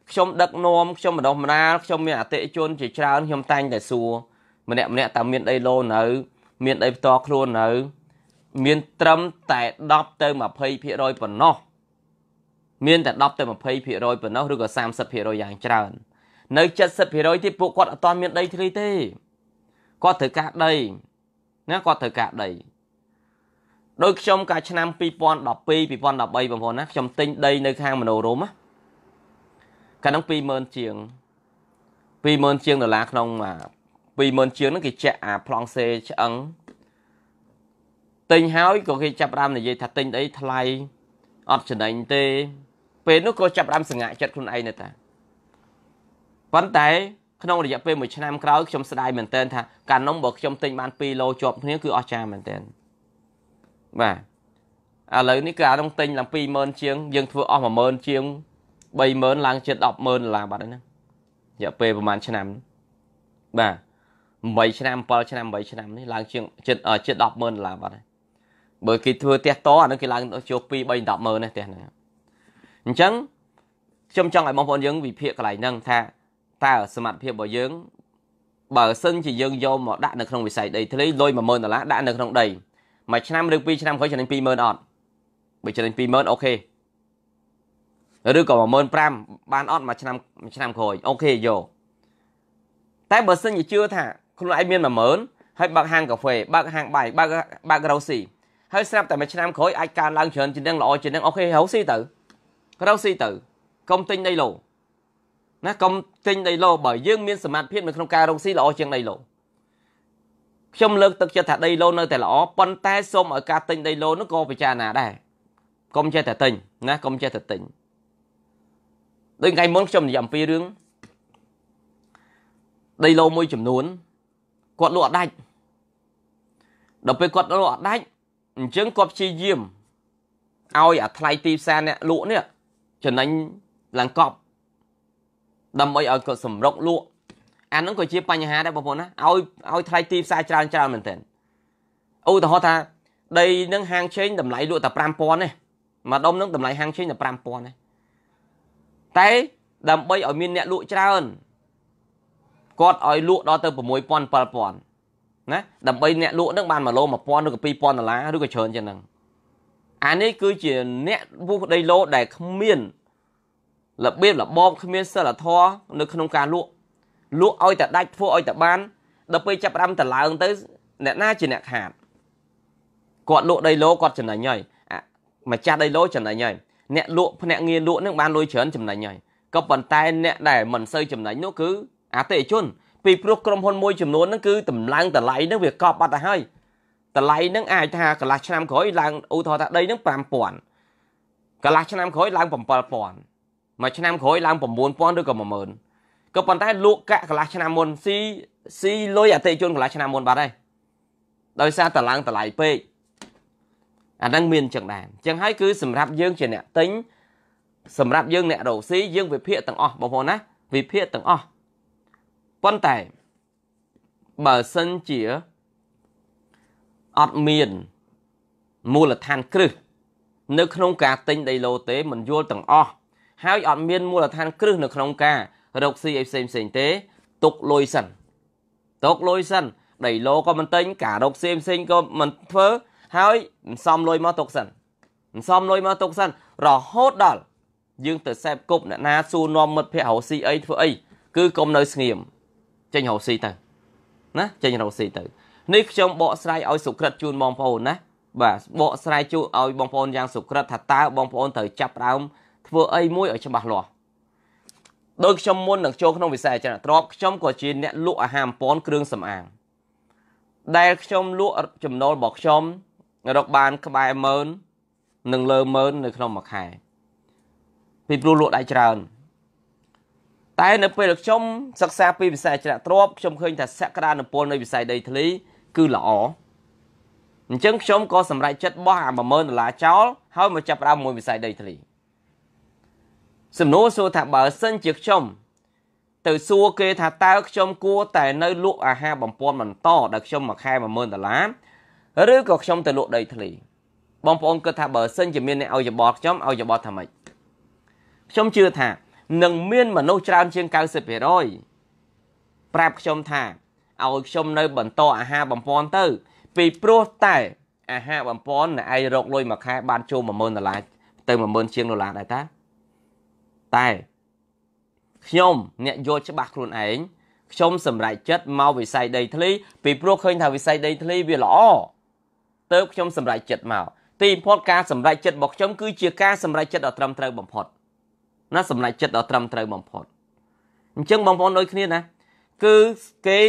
ខ្ញុំដឹកនាំខ្ញុំម្ដងម្ដាលខ្ញុំមានអតិជនជាច្រើនខ្ញុំតែងតែសួរម្នាក់ម្នាក់តើមានដីឡូនៅ មានដីផ្ទាល់ខ្លួននៅ មានត្រឹមតែ10ទៅ20%ប៉ុណ្ណោះមានតែ10ទៅ20%ប៉ុណ្ណោះឬក៏30%យ៉ាងច្រើននៅ70%ទៀតពួកគាត់អត់ទាន់មានដីធ្លីទេគាត់ត្រូវការដីណាគាត់ត្រូវការដីដោយខ្ញុំកាលឆ្នាំ2012 2013បងប្អូនណាខ្ញុំទិញដីនៅខាងមនោរមណាកាលនោះ20000ជាង20000ជាងដុល្លារក្នុង20000ជាងហ្នឹងគេចាក់អាប្លង់សេឆ្អឹងទិញហើយក៏គេចាប់ដើមនិយាយថាទិញអីថ្លៃអត់ចំណេញទេពេលនោះក៏ចាប់ដើមសង្ហាចិត្តខ្លួនឯងដែរតាប៉ុន្តែក្នុងរយៈពេល1ឆ្នាំក្រោយខ្ញុំស្ដាយមែនតើថាកាណុងរបស់ខ្ញុំទិញបាន2ឡូជាប់គ្នាគឺអស្ចារ្យមែនតើបាទឥឡូវនេះគឺអានោះទិញឡើង20000ជាងយើងធ្វើអស់10000ជាង30000ឡើងជិត100000ដុល្លារបាត់ហើយណារយៈពេលប្រហែលឆ្នាំបាទ8ឆ្នាំ7ឆ្នាំ8ឆ្នាំនេះឡើងជាងជិតជិត100000ដុល្លារបាត់ហើយបើគេធ្វើផ្ទះតអានោះគេឡើងចូល2 3 100000ទេផ្ទះហ្នឹងអញ្ចឹងខ្ញុំចង់ឲ្យបងប្អូនយើងវិភាគកន្លែងហ្នឹងថាតើសមត្ថភាពរបស់យើងបើសិនជាយើងយកមកដាក់នៅក្នុងវិស័យដីធ្លីលុយ10000ដុល្លារដាក់នៅក្នុងដីមួយឆ្នាំឬ2ឆ្នាំក្រោយចំណេញ20000អត់បើចំណេញ20000អូខេឬក៏15000បានអត់មួយឆ្នាំមួយឆ្នាំក្រោយអូខេយកតែបើសិនជាជឿថាខ្លួនឯងមាន10000ហើយបើកហាងកាហ្វេបើកហាងបាយបើកបើករ៉ូស៊ីហើយស្រាប់តែមួយឆ្នាំក្រោយអាចកើនឡើងច្រើនជាងនឹងល្អជាងនឹងអូខេរ៉ូស៊ីទៅរ៉ូស៊ីទៅកុំទិញដីលោណាកុំទិញដីឡូបើយើងមានសមត្ថភាពនៅក្នុងការរកស៊ីល្អជាងដីឡូខ្ញុំលើកទឹកចិត្តថាដីឡូនៅតែល្អប៉ុន្តែសូមឲ្យការទិញដីឡូនោះក៏ពិចារណាដែរកុំចេះតែទិញណាកុំចេះតែទិញដូចថ្ងៃមុនខ្ញុំនិយាយអំពីរឿងដីឡូមួយចំនួនគាត់លក់អដាច់ដល់ពេលគាត់លក់អដាច់អញ្ចឹងគាត់ព្យាយាមឲ្យអាថ្លៃទីផ្សារអ្នកលក់នេះចំណេញឡើងកប់ដើម្បីឲ្យគាត់សម្រុកលក់អាហ្នឹងក៏ជាបញ្ហាដែរបងប្អូនណាឲ្យឲ្យថ្លៃទីផ្សារច្រើនច្រើនមែនទែនឧទាហរណ៍ថា ដីនឹងហាងឆេងតម្លៃលក់តែ5000ទេមួយដុំនឹងតម្លៃហាងឆេងតែ5000ទេតែដើម្បីឲ្យមានអ្នកលក់ច្រើនគាត់ឲ្យលក់ដល់ទៅ6000 7000ណាដើម្បីអ្នកលក់នឹងបាន1ឡូ1000ឬក៏2000ដុល្លារឬក៏ច្រើនជាងហ្នឹងអានេះគឺជាអ្នកវុះដីឡូដែលគ្មានរបៀបរបបគ្មានសិលធម៌នៅក្នុងការលក់លក់ឲ្យតែដាច់ធ្វើឲ្យតែបានដល់ពេលចាប់រាំតឡើងទៅ អ្នកណាជាអ្នកខាតគាត់លក់ដីឡូគាត់ចំណេញហើយម្ចាស់ដីឡូចំណេញហើយអ្នកលក់ភ្នាក់ងារលក់នឹងបានលុយច្រើនចំណេញហើយក៏ប៉ុន្តែអ្នកដែលមិនសូវចំណេញនោះគឺអតិថិជនពីព្រោះក្រុមហ៊ុនមួយចំនួនហ្នឹងគឺតម្លើងតម្លៃហ្នឹងវាកប់បាត់ទៅហើយតម្លៃហ្នឹងអាចថាកន្លះឆ្នាំក្រោយឡើងឧទាហរណ៍ថាដីហ្នឹង5000កន្លះឆ្នាំក្រោយឡើង7000មួយឆ្នាំក្រោយឡើង9000ឬក៏10000ក៏ប៉ុន្តែលក់កាក់កន្លះឆ្នាំមុនស៊ីស៊ីលុយអតិជនកន្លះឆ្នាំមុនបាត់ហើយដោយសារតឡើងតម្លៃពេកអាហ្នឹងមានចឹងដែរចឹងហើយ គឺសម្រាប់យើងជាអ្នកទិញសម្រាប់យើង អ្នករកស៊ីយើងវិភាគទាំងអស់បងប្អូនណាវិភាគទាំងអស់ប៉ុន្តែបើសិនជាអត់មានមូលដ្ឋានគ្រឹះនៅ ក្នុងការទិញដីឡូទេមិនយល់ទាំងអស់ហើយអត់មានមូលដ្ឋានគ្រឹះនៅក្នុងការរកស៊ីអីផ្សេងផ្សេងទេទុកលុយសិនទុកលុយសិនដីឡូក៏មិនទិញការរកស៊ីផ្សេងក៏មិនធ្វើហើយមិនសមលុយមកទុកសិនមិនសមលុយមកទុកសិន រហូតដល់យើងទៅសែបគប់អ្នកណាសួរនាំមិត្តភ័ក្តិរកស៊ីអីធ្វើអីគឺកុំនៅស្ងៀមចេញរកស៊ីទៅណាចេញរកស៊ីទៅនេះខ្ញុំបកស្រាយឲ្យសុក្រិតជូនបងប្អូនណាបាទបកស្រាយជូនឲ្យបងប្អូនយ៉ាងសុក្រិតថាតើបងប្អូនត្រូវចាប់ដើមធ្វើអីមួយឲ្យច្បាស់លាស់ដោយខ្ញុំមុននឹងចូលក្នុងវិស័យអចលនទ្រព្យខ្ញុំក៏ជាអ្នកលក់អាហារអំពាន់គ្រឿងសម្អាងដែលខ្ញុំលក់ចំណូលរបស់ខ្ញុំរកបានក្បែរម៉ឺននិងលើម៉ឺននៅក្នុងមួយខែ ពីព្រោះលក់ដៃច្រើនតែនៅពេលខ្ញុំសិក្សាពីវិស័យអចលនទ្រព្យខ្ញុំឃើញថាសក្តានុពលនៃវិស័យដីធ្លី គឺល្អអញ្ចឹងខ្ញុំក៏សម្រេចចិត្តបោះអា10000ដុល្លារចោលហើយមកចាប់ផ្ដើមមួយវិស័យដីធ្លីសំណួរសួរថាបើសិនជាខ្ញុំទៅសួរគេថាតើខ្ញុំគួរតែនៅលក់អាហារបំពន់បន្តដែលខ្ញុំមួយខែ10000ដុល្លារឬក៏ខ្ញុំទៅលក់ដីធ្លីបងប្អូនគិតថាបើ សិនជាមានអ្នកឲ្យយោបល់ខ្ញុំឲ្យយោបល់ថាម៉េចខ្ញុំជឿថានឹងមាន មនុស្សច្រើនជាង90%ប្រាប់ខ្ញុំថាឲ្យខ្ញុំនៅបន្តអាហារបំពន់ទៅ ពីព្រោះតែអាហារបំពន់ឯងរកលុយមួយខែបានចូល10000ដុល្លារទៅ10000ជាងដុល្លារដែរតាតែខ្ញុំអ្នកយល់ច្បាស់ខ្លួនឯងខ្ញុំសម្រេចចិត្តមកវិស័យដីធ្លីពីព្រោះឃើញថាវិស័យដីធ្លីវាល្អទៅខ្ញុំសម្រេចចិត្តមកទីបំផុតការសម្រេចចិត្តរបស់ខ្ញុំគឺជាការសម្រេចចិត្តដ៏ត្រឹមត្រូវបំផុតណាសម្រេចចិត្តដ៏ត្រឹមត្រូវបំផុតអញ្ចឹងបងប្អូនដូចគ្នាណាគឺគេ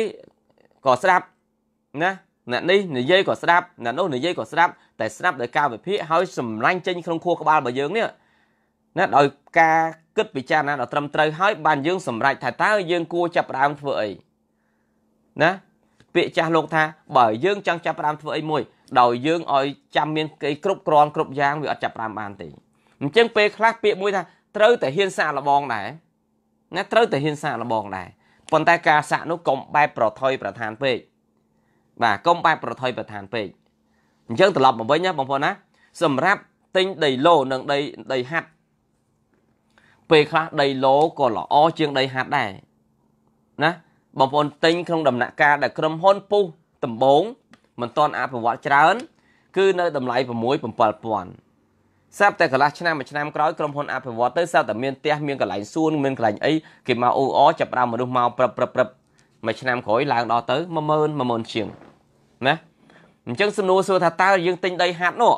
ក៏ស្ដាប់ណាអ្នកនេះនិយាយក៏ស្ដាប់អ្នកនោះនិយាយក៏ស្ដាប់តែស្ដាប់ដោយការវិភាគហើយសម្លាញ់ចេញក្នុងខួរក្បាលរបស់យើងនេះណាដោយការគិតពិចារណាដល់ត្រឹមត្រូវហើយ បានយើងសម្រេចថាតើយើងគួរចាប់ផ្ដើមធ្វើអីណា ពាក្យចាស់លោកថាបើយើងចង់ចាប់ផ្ដើមធ្វើអីមួយដោយយើងឲ្យចាំមានគេគ្រប់គ្រាន់គ្រប់យ៉ាង វាអត់ចាប់ផ្ដើមបានទេអញ្ចឹងពេលខ្លះពាក្យមួយថាត្រូវតែហ៊ានសាកល្បងដែរណាត្រូវតែហ៊ានសាកល្បងដែរប៉ុន្តែការសាកនោះកុំបែបប្រថុយប្រឋានពេកបាទកុំបែបប្រថុយប្រឋានពេកអញ្ចឹងត្រឡប់មកវិញណាបងប្អូនណា សម្រាប់ទិញដីឡូនិងដីដីហាត់ពេលខ្លះដីឡូក៏ល្អជាងដីហាត់ដែរណាបងប្អូនទិញក្នុងដំណាក់កាលដែលក្រុមហ៊ុនពុះដំបងមិនទាន់អភិវឌ្ឍច្រើន គឺនៅ តម្លៃ6 7000ស្រាប់តែកន្លះឆ្នាំមួយឆ្នាំក្រោយក្រុមហ៊ុនអភិវឌ្ឍទៅស្រាប់តែមានផ្ទះមានកន្លែងសួន មានកន្លែងអីគេមកអ៊ូអចាប់ដើមមនុស្សមកប្រឹបប្រឹបប្រឹបមួយឆ្នាំក្រោយឡើងដល់ទៅ10000 10000ជាង ណាអញ្ចឹងសំណួរសួរថាតើយើងទិញដីហាត់នោះ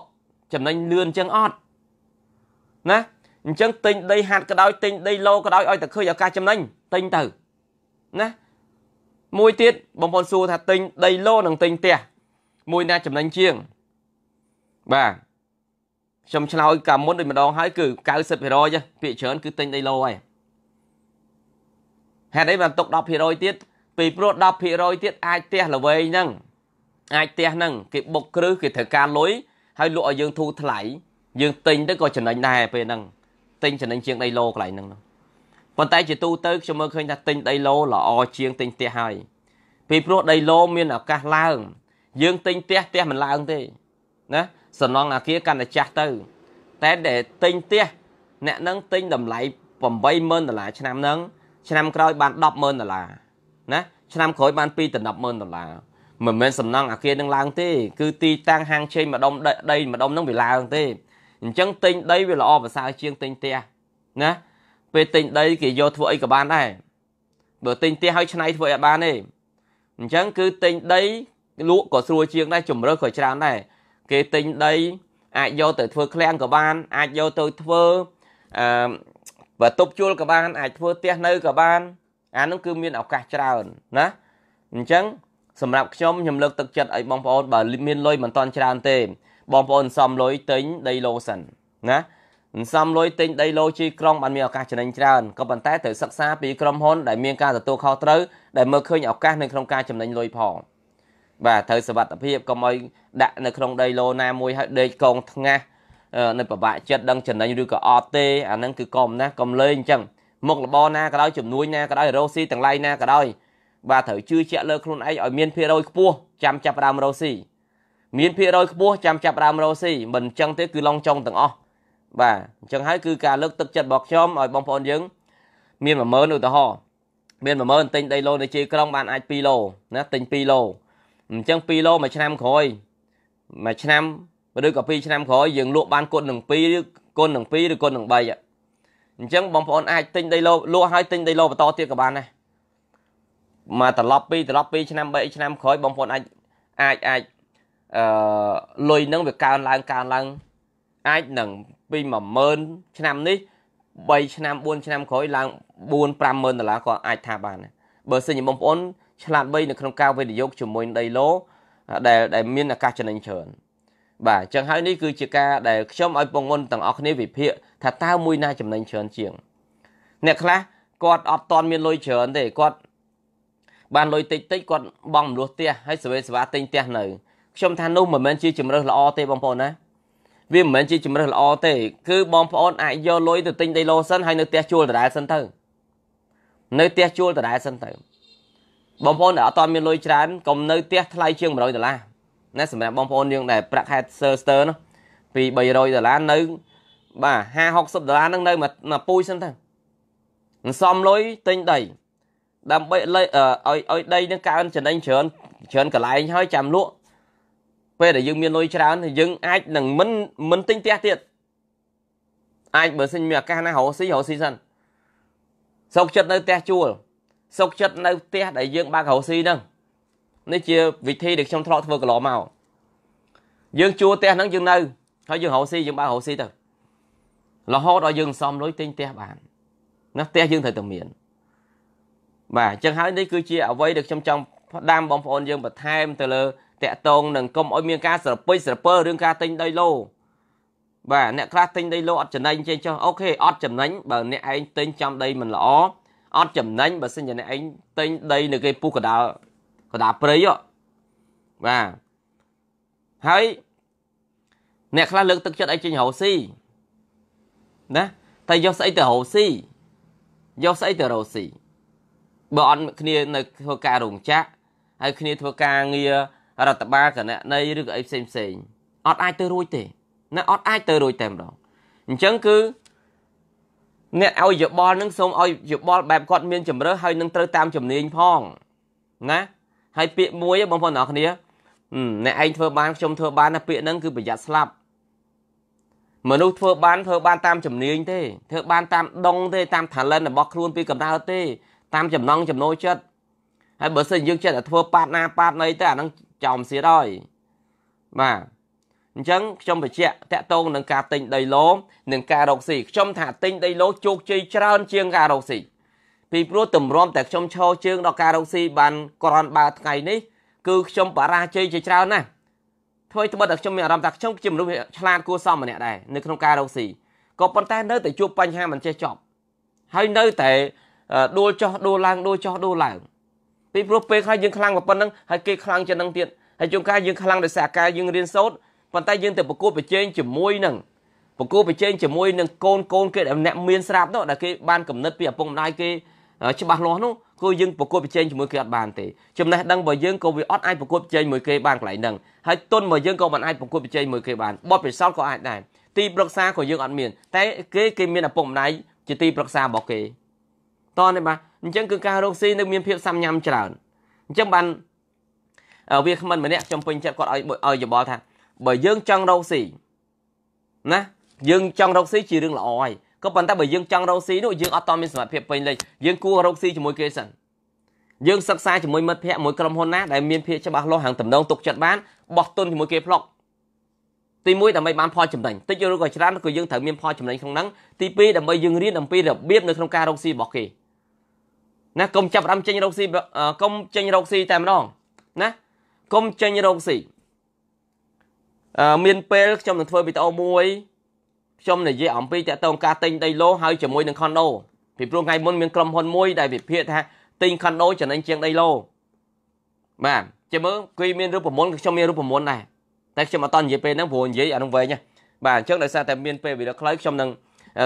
ចំណេញលឿនជាងអត់ណាអញ្ចឹងទិញដីហាត់ក៏ដោយទិញដីឡូក៏ដោយឲ្យតែឃើញឱកាសចំណេញទិញទៅណាមួយទៀតបងប្អូនសួរថាទិញដីឡូនិងទិញផ្ទះមួយណាចំណេញជាងបាទខ្ញុំឆ្លើយកាលមុនដូចម្ដងហើយគឺ90%ភាគច្រើនគឺទិញដីឡូហើយហេតុអីបានຕົក10%ទៀតពីព្រោះ10%ទៀតអាចផ្ទះល្វែងហ្នឹងអាចផ្ទះហ្នឹងគេបុកគ្រឹះគេត្រូវការលុយហើយលក់ឲ្យយើងធូរថ្លៃយើងទិញទៅក៏ចំណេញដែរពេលហ្នឹងទិញចំណេញជាងដីឡូកន្លែងហ្នឹងប៉ុន្តែជាទូទៅខ្ញុំមើលឃើញថាទិញដីឡូល្អជាងទិញផ្ទះហើយពីព្រោះដីឡូមានឱកាសឡើង យើងទិញផ្ទះផ្ទះមិនឡើងទេណាសំណងអាគារកាន់តែចាស់ទៅតែដែលទិញផ្ទះអ្នកហ្នឹងទិញតម្លៃ80000ដុល្លារឆ្នាំហ្នឹងឆ្នាំក្រោយបាន100000ដុល្លារណាឆ្នាំក្រោយបាន2ទៅ100000ដុល្លារមិនមែនសំណងអាគារនឹងឡើងទេគឺទីតាំងហាងឆេងម្ដុំដីម្ដុំនឹងវាឡើងទេអញ្ចឹងទិញដីវាល្អប្រសើរជាងទិញផ្ទះណា ពេលទិញដីគេយកធ្វើអីក៏បានដែរបើទិញផ្ទះហើយឆ្នៃធ្វើអីអត់បានទេអញ្ចឹងគឺទិញដីលក់ក៏ស្រួលជាងដែរជំរើសក៏ច្រើនដែរគេទិញដីអាចយកទៅធ្វើឃ្លាំងក៏បានអាចយកទៅធ្វើអឺបើតុបជួលក៏បានអាចធ្វើផ្ទះនៅក៏បាន អានោះគឺមានឱកាសច្រើនណាអញ្ចឹងសម្រាប់ខ្ញុំខ្ញុំលើកទឹកចិត្តឲ្យបងប្អូនបើមានលុយមិនតន់ច្រើនទេបងប្អូនសំលុយទិញដីឡូសិនណាសំលុយទិញដីឡូជីក្រុងបានមានឱកាសចំណេញច្រើនក៏ប៉ុន្តែត្រូវសិក្សាពីក្រុមហ៊ុនដែលមានការទទួលខុសត្រូវដែលមើលឃើញឱកាសនៅក្នុងការចំណេញលុយផងបាទត្រូវសវត្ថភាពកុំឲ្យដាក់នៅក្នុងដីឡូណាមួយហើយដេកកងថ្ងាស់នៅប្របាក់ចិត្តដឹងចំណេញឬក៏អត់ទេអាហ្នឹងគឺកុំណាកុំលេងអញ្ចឹងមុខលបណាក៏ដោយចំនួនណាក៏ដោយរោស៊ីទាំងឡាយណាក៏ដោយបាទត្រូវជឿជាក់លើខ្លួនឯងឲ្យមានភារយខ្ពស់ចាំចាប់ដើមរោស៊ីមានភាគរយខ្ពស់ចាំចាប់ដើមរោស៊ីមិនអញ្ចឹងទេគឺឡងចុងទាំងអស់បាទអញ្ចឹងហើយគឺការលើកទឹកចិត្តរបស់ខ្ញុំឲ្យបងប្អូនយើងមាន10000ឧទាហរណ៍មាន10000ទិញដីឡូនៅជ័យក្រុងបានអាច2ឡូណាទិញ2ឡូអញ្ចឹង2ឡូមួយឆ្នាំក្រោយមួយឆ្នាំឬក៏2ឆ្នាំក្រោយយើងលក់បានគុណនឹង2ឬគុណនឹង2ឬគុណនឹង3អញ្ចឹងបងប្អូនអាចទិញដីឡូលក់ហើយទិញដីឡូបន្តទៀតក៏បានដែរមកត្រឡប់2ត្រឡប់2ឆ្នាំ3ឆ្នាំក្រោយបងប្អូនអាចអាចអាចអឺលុយនឹងវាកើនឡើងកើនឡើងអាចនឹងពី10000ឆ្នាំនេះ3ឆ្នាំ4ឆ្នាំក្រោយឡើង4 50000ដុល្លារក៏អាចថាបានបើសិនជាបងប្អូនឆ្លាតវៃនៅក្នុងការវិនិយោគជាមួយដីឡូដែលដែលមានឱកាសចំណេញច្រើនបាទអញ្ចឹងហើយនេះគឺជាការដែលខ្ញុំឲ្យពងមុនទាំងអស់គ្នាវិភាគថាតើមួយណាចំណេញច្រើនជាង អ្នកខ្លះគាត់អត់តន់មានលុយច្រើនទេគាត់បានលុយតិចតិចគាត់បងមលោះផ្ទះហើយសវេសវាទិញផ្ទះនៅខ្ញុំថានោះមិនមែនជាជំរើសល្អទេបងប្អូនណាវាមិនមែនជាជំរើសល្អទេគឺបងប្អូនអាចយកលុយទៅទិញដីឡូសិនហើយនៅផ្ទះជួលដដែលសិនទៅនៅផ្ទះជួលដដែលសិនទៅបងប្អូនដែលអត់តមានលុយច្រើនកុំនៅផ្ទះថ្លៃជាង100ដុល្លារណាសម្រាប់បងប្អូនយើងដែលប្រាក់ខែសើស្ទើនោះពី300ដុល្លារនៅបាទ50 60ដុល្លារហ្នឹងនៅមកពូជសិនទៅមិនសមលុយទិញដីដើម្បីឲ្យឲ្យដីនឹងកើនចំណេញច្រើនច្រើនកន្លែងហើយចាំលក់ពេលដែលយើងមានលុយច្រើនយើងអាចនឹងមិនមិនទិញផ្ទះទៀតអាចបើសិនមានឱកាសណារកស៊ីរកស៊ីសិនសុកចិត្តនៅផ្ទះជួលសុកចិត្តនៅផ្ទះដែលយើងបើករកស៊ីហ្នឹងនេះជាវិធីដែលខ្ញុំធ្លាប់ធ្វើកន្លងមកយើងជួលផ្ទះហ្នឹងយើងនៅហើយយើងរកស៊ីយើងបើករកស៊ីទៅរហូតដល់យើងសំលុយទិញផ្ទះបានណាផ្ទះយើងត្រូវតែមានបាទអញ្ចឹងហើយនេះគឺជាអ្វីដែលខ្ញុំចង់ផ្ដាំបងប្អូនយើងបន្ថែមទៅលើតាក់តងនឹងកុំឲ្យមានការស្រពេចស្រពើរឿងការទិញដីឡូបាទអ្នកខ្លះទិញដីឡូអត់ចំណេញចេះចុះអូខេអត់ចំណេញបើ អ្នកឯងទិញចំដីមិនល្អអត់ចំណេញបើសិនជាអ្នកឯងទិញដី នៅគេពុះកដាលកដាលព្រៃបាទហើយអ្នកខ្លះលើកទឹកចិត្តឲ្យចេញរោស៊ីណាតែយកស្អីទៅរោស៊ីយកស្អីទៅរោស៊ីបើអត់គ្នានៅធ្វើការរោងចក្រហើយគ្នាធ្វើការងាររដ្ឋបាលគណនេយឬក៏អីផ្សេងផ្សេងអត់អាចទៅរួចទេណាអត់អាចទៅរួចតែម្ដងអញ្ចឹងគឺអ្នកឲ្យយោបល់នឹងសូមឲ្យយោបល់បែបគាត់មានជំរើសហើយនឹងត្រូវតាមជំនាញផងណាហើយពាក្យមួយបងប្អូនអរគ្នាអ្នកឯងធ្វើបានខ្ញុំធ្វើបានណាពាក្យហ្នឹងគឺប្រយ័ត្នស្លាប់មនុស្សធ្វើបានធ្វើបានតាមជំនាញទេធ្វើបានតាមដងទេតាម talent របស់ខ្លួនពីកម្ដៅទេតាមចំណងចំណូលចិត្តហើយបើសិនយើងចិត្តតែធ្វើប៉ាតណាប៉ាតណីទៅអាហ្នឹងចោមសៀតហើយបាទអញ្ចឹងខ្ញុំបញ្ជាក់តកតងនឹងការទិញដីឡូនិងការរកស៊ីខ្ញុំថាទិញដីឡូជោគជ័យច្រើន ជាងការរកស៊ីពីព្រោះតម្រាំតែខ្ញុំឈរជើងដល់ការរកស៊ីបានក្រាន់បើថ្ងៃនេះគឺខ្ញុំបរាជ័យជាច្រើនណាស់ធ្វើឲ្យត្បិតតែខ្ញុំមានអារម្មណ៍ថាខ្ញុំជាមនុស្សឆ្លាតគួរសមម្នាក់ដែរនៅក្នុងការរកស៊ីក៏ប៉ុន្តែនៅតែជួបបញ្ហាមិនចេះចប់ ហើយនៅតែដួលចោះដួលឡើងដួលចោះដួលឡើងពីព្រោះពេលខ្លះយើងខ្លាំងប៉ុណ្ណឹងហើយគេខ្លាំងជាងនឹងទៀតហើយជួនកាលយើងខ្លាំងដោយសារការយើងរៀនសូត្រប៉ុន្តែយើងទៅប្រកួតប្រជែងជាមួយនឹងប្រកួតប្រជែងជាមួយនឹងកូនកូនគេដែលអ្នកមានស្រាប់នោះដែលគេបានកំណត់ពីឪពុកម្ដាយគេច្បាស់លាស់នោះគឺយើងប្រកួតប្រជែងជាមួយគេអត់បានទេចំណេះដឹងរបស់យើងក៏វាអត់អាចប្រកួតប្រជែងមួយគេបានកន្លែងហ្នឹងហើយទុនរបស់យើងក៏មិនអាចប្រកួតប្រជែងមួយគេបានបទពិសោធន៍ក៏អាចដែរទីប្រឹក្សាក៏យើងអត់មានតែគេគេមានឪពុកម្ដាយជាទីប្រឹក្សារបស់គេតោះនេះបាទអញ្ចឹងគឺការរកស៊ីនៅមានភាពសំញ៉ាំច្រើនអញ្ចឹងបានវាគ្មិនម្នាក់ខ្ញុំពេញចិត្តគាត់ឲ្យឲ្យយោបល់ថា បើយើងចង់រកស៊ីណាយើងចង់រកស៊ីជារឿងល្អហើយក៏ប៉ុន្តែបើយើងចង់រកស៊ីនោះយើងអត់តមានសមត្ថភាពពេញលេខយើងគួររកស៊ីជាមួយគេសិនយើងសិក្សាជាមួយមិត្តភ័ក្តិមួយក្រុមហ៊ុនណាដែលមានភាពច្បាស់លាស់ហាងតំណងទុកចិត្តបានបោះទុនជាមួយគេផ្លុកទី1ដើម្បីបានផលចំណេញតិចឬក៏ច្រើនក៏យើងត្រូវមានផលចំណេញក្នុងហ្នឹងទី2ដើម្បីយើងរៀនអំពីរបៀបនៅក្នុងការរកស៊ីរបស់គេណាកុំចាប់អារម្មណ៍ចេញរកស៊ីកុំចេញរកស៊ីតែម្ដងណាកុំចេញរកស៊ីអឺមានពេលខ្ញុំនឹងធ្វើវីដេអូមួយខ្ញុំនិយាយអំពីតកតងការទិញដីឡូហើយជាមួយនឹងខុនដូពីព្រោះថ្ងៃមុនមានក្រុមហ៊ុនមួយដែលវិភាគថាទិញខុនដូចំណេញជាងដីឡូបាទចាំមើលគេមានរូបមន្តខ្ញុំមានរូបមន្តដែរតែខ្ញុំអត់តនិយាយពេលហ្នឹងព្រោះនិយាយអានឹងវែងបាទអញ្ចឹងដោយសារតែមានពេលវេលាខ្លីខ្ញុំនឹង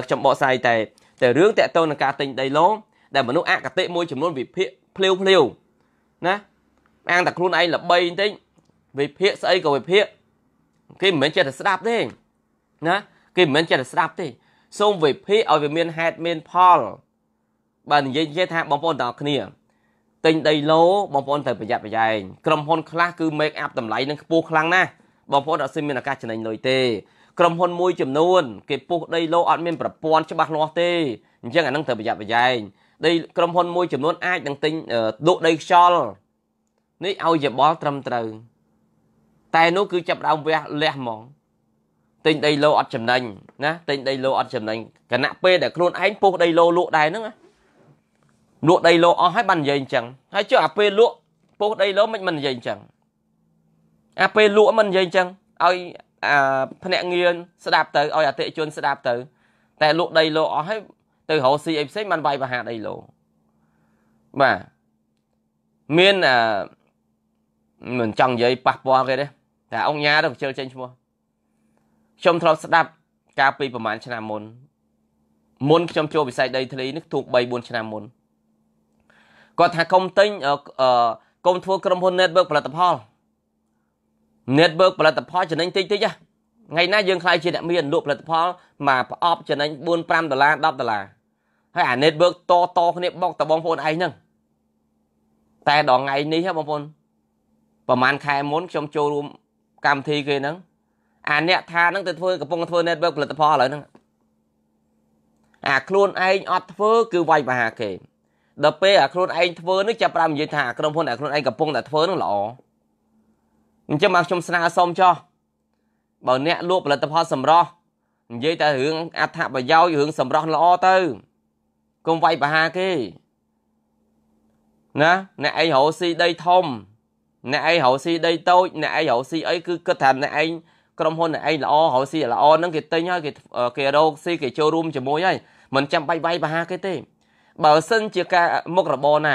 ខ្ញុំបកស្រាយតែតែរឿងតកតងនឹងការទិញដីឡូដែលមនុស្សអកតិមួយចំនួនវិភាគភ្លាវភ្លាវណាអាងតែខ្លួនឯងល្បីបន្តិចវិភាគស្អីក៏វិភាគគេមិនមែនចេះតែស្ដាប់ទេណាគេមិនមែនចេះតែស្ដាប់ទេ សូមវិភាគឲ្យវាមានហេតុមានផលបើនិយាយនិយាយថាបងប្អូនទាំងគ្នាទិញដីឡូបងប្អូនត្រូវប្រយ័ត្នប្រយែងក្រុមហ៊ុនខ្លះគឺ make up តម្លៃនឹងខ្ពស់ខ្លាំងណាស់បងប្អូនអត់សិមានឱកាសចំណេញលុយទេក្រុមហ៊ុនមួយចំនួនគេពុះដីឡូអត់មានប្រព័ន្ធច្បាស់លាស់ទេអញ្ចឹងអានឹងត្រូវប្រយ័ត្នប្រយែងដីក្រុមហ៊ុនមួយចំនួនអាចនឹងទិញដួកដីខ្យល់នេះឲ្យយបល់ត្រឹមត្រូវតែនោះគឺចាប់ដើមវះលះហ្មងទិញដីឡូអត់ចំណេញណាទិញដីឡូអត់ចំណេញគណៈពេលដែលខ្លួនឯងពុះដីឡូលក់ដែរហ្នឹងលក់ដីឡូអស់ហើយបាននិយាយអញ្ចឹងហើយចុះអាពេលលក់ពុះដីឡូមិនមិននិយាយអញ្ចឹងអាពេលលក់មិននិយាយអញ្ចឹងឲ្យអាភ្នាក់ងារស្ដាប់ទៅឲ្យអតិជនស្ដាប់ទៅតែលក់ដីឡូអស់ហើយទៅរកស៊ីអីផ្សេងបានវាយប្រហារដីឡូបាទមានអឺមិនចង់និយាយប៉ះពាល់គេទេតែអង្គញាទៅខ្ជិលចេញឈ្មោះខ្ញុំធ្លាប់ស្ដាប់កាលពីប្រហែលឆ្នាំមុន មុនខ្ញុំចូលវិស័យដីធ្លីនេះទូក3 4ឆ្នាំមុនគាត់ថាកុំទិញកុំធ្វើក្រុមហ៊ុន network ផលិតផល network ផលិតផលចំណេញតិចតិចហ្នឹងថ្ងៃណាយើងខ្លាយជាអ្នកមានលក់ផលិតផលមកប្រអប់ចំណេញ4 5ដុល្លារ10ដុល្លារហើយអា network តតគ្នាបោកតបងប្អូនឯងហ្នឹងតែដល់ថ្ងៃនេះបងប្អូនប្រហែលខែមុនខ្ញុំចូលរួមកម្មវិធីគេហ្នឹងអាអ្នកថាហ្នឹងទៅធ្វើកំពុងធ្វើ network ផលិតផលឥឡូវហ្នឹងអាខ្លួនឯងអត់ធ្វើ គឺវាយមហាគេដល់ពេលអាខ្លួនឯងធ្វើនឹងចាប់ប្រាំនិយាយថាក្រុមហ៊ុនអាខ្លួនឯងកំពុងតែធ្វើនឹងល្អអញ្ចឹងមកខ្ញុំស្នើសុំចោះបើអ្នកលក់ផលិតផលសម្រស់និយាយតែរឿងអត្ថប្រយោជន៍រឿងសម្រស់ល្អទៅកុំវាយប្រហារគេណាអ្នកឯងរកស៊ីដីធំអ្នកឯងរកស៊ីដីតូចអ្នកឯងរកស៊ីអីគឺគិតថាអ្នកឯងក្រុមហ៊ុនអ្នកឯងល្អរកស៊ីល្អហ្នឹងគេទិញហើយគេគេរកស៊ីគេចូលរួមជាមួយហើយមិនចាំបាច់វាយប្រហារគេទេបើ សិនជាការមុខរបរណា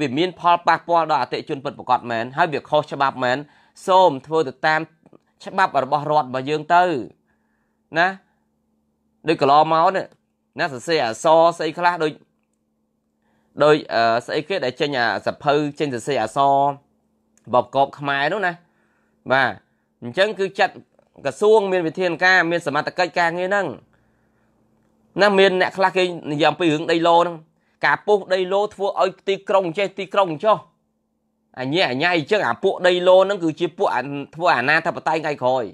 វាមាន ផលប៉ះពាល់ដល់អតិជនពិតប្រាកដមែនហើយវាខុសច្បាប់មែនសូមធ្វើទៅតាមច្បាប់របស់រដ្ឋរបស់យើងទៅណាដូចកន្លងមកនេះណាសរសេរអសស្អីខ្លះដូចដោយស្អីគេដែលចេញអាសភៅចេញសរសេរអសរបបកបខ្មែរនោះណាបាទអញ្ចឹងគឺចាត់ក្រសួងមានវិធានការមាន សមត្ថកិច្ចការងារហ្នឹងណាមានអ្នកខ្លះគេនិយាយអំពីរឿងដីឡូហ្នឹងការពុះដីឡូធ្វើឲ្យទីក្រុងចេះទីក្រុងចុះអញ្ញាអញ្ញាអញ្ចឹងអាពួកដីឡូហ្នឹងគឺជាពួកធ្វើអាណាធិបតេយ្យថ្ងៃក្រោយ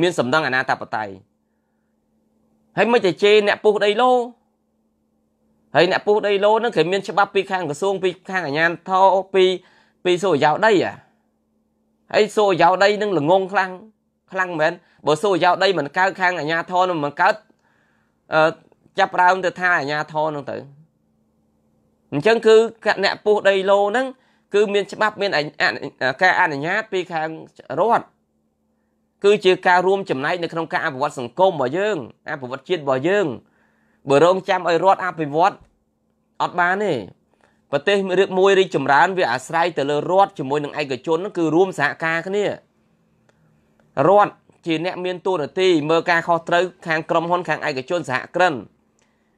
មានសំណងអាណាធិបតេយ្យហើយមិនតែជេរអ្នកពុះដីឡូហើយអ្នកពុះដីឡូនឹងគេមានច្បាប់ពីខាងក្រសួងពីខាងអាជ្ញាធរពីពីសូរយោដីអាហើយសូរយោដីនឹងល្ងងខ្លាំងខ្លាំងមែនបើសូរយោដីមិនកើតខាងអាជ្ញាធរនឹងមិនកើតអឺចាប់ដើមទៅថាអាជ្ញាធរនឹងទៅអញ្ចឹងគឺអ្នកពុះដីឡូហ្នឹងគឺមានច្បាប់មានការអនុញ្ញាតពីខាងរដ្ឋគឺជាការរួមចំណែកនៅក្នុងការអភិវឌ្ឍសង្គមរបស់យើងអភិវឌ្ឍជាតិរបស់យើងបើរងចាំឲ្យរដ្ឋអភិវឌ្ឍអត់បានទេប្រទេសរៀបមួយរីកចម្រើន វាអាស្រ័យទៅលើរដ្ឋជាមួយនឹងឯកជន គឺរួមសហការគ្នារដ្ឋជាអ្នកមានតួនាទីមើលការខុសត្រូវ ខាងក្រុមហ៊ុន ខាងឯកជនសហគ្រិន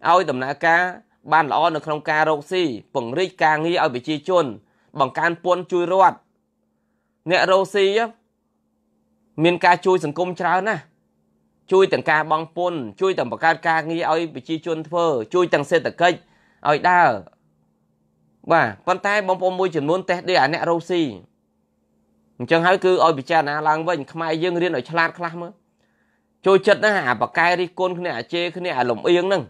ឲ្យដំណើរការ បានល្អនៅក្នុងការរកស៊ីពង្រីកការងារឲ្យប្រជាជន បង្កើនពន្ធជួយរដ្ឋអ្នករកស៊ីមានការជួយសង្គមច្រើនណាស់ជួយទាំងការបងពុនជួយទាំងបង្កើតការងារឲ្យប្រជាជនធ្វើជួយទាំងសេដ្ឋកិច្ចឲ្យដើរបាទប៉ុន្តែបងប្អូនមួយចំនួនតេះដូចអាអ្នករ៉ូស៊ីអញ្ចឹងហើយគឺឲ្យពិចារណាឡើងវិញ ខ្មែរយើងរៀនឲ្យឆ្លាតខ្លះ មើលចូលចិត្តណាស់អាបកែរិះគន់គ្នាអាជេរគ្នាអាលំអៀងហ្នឹង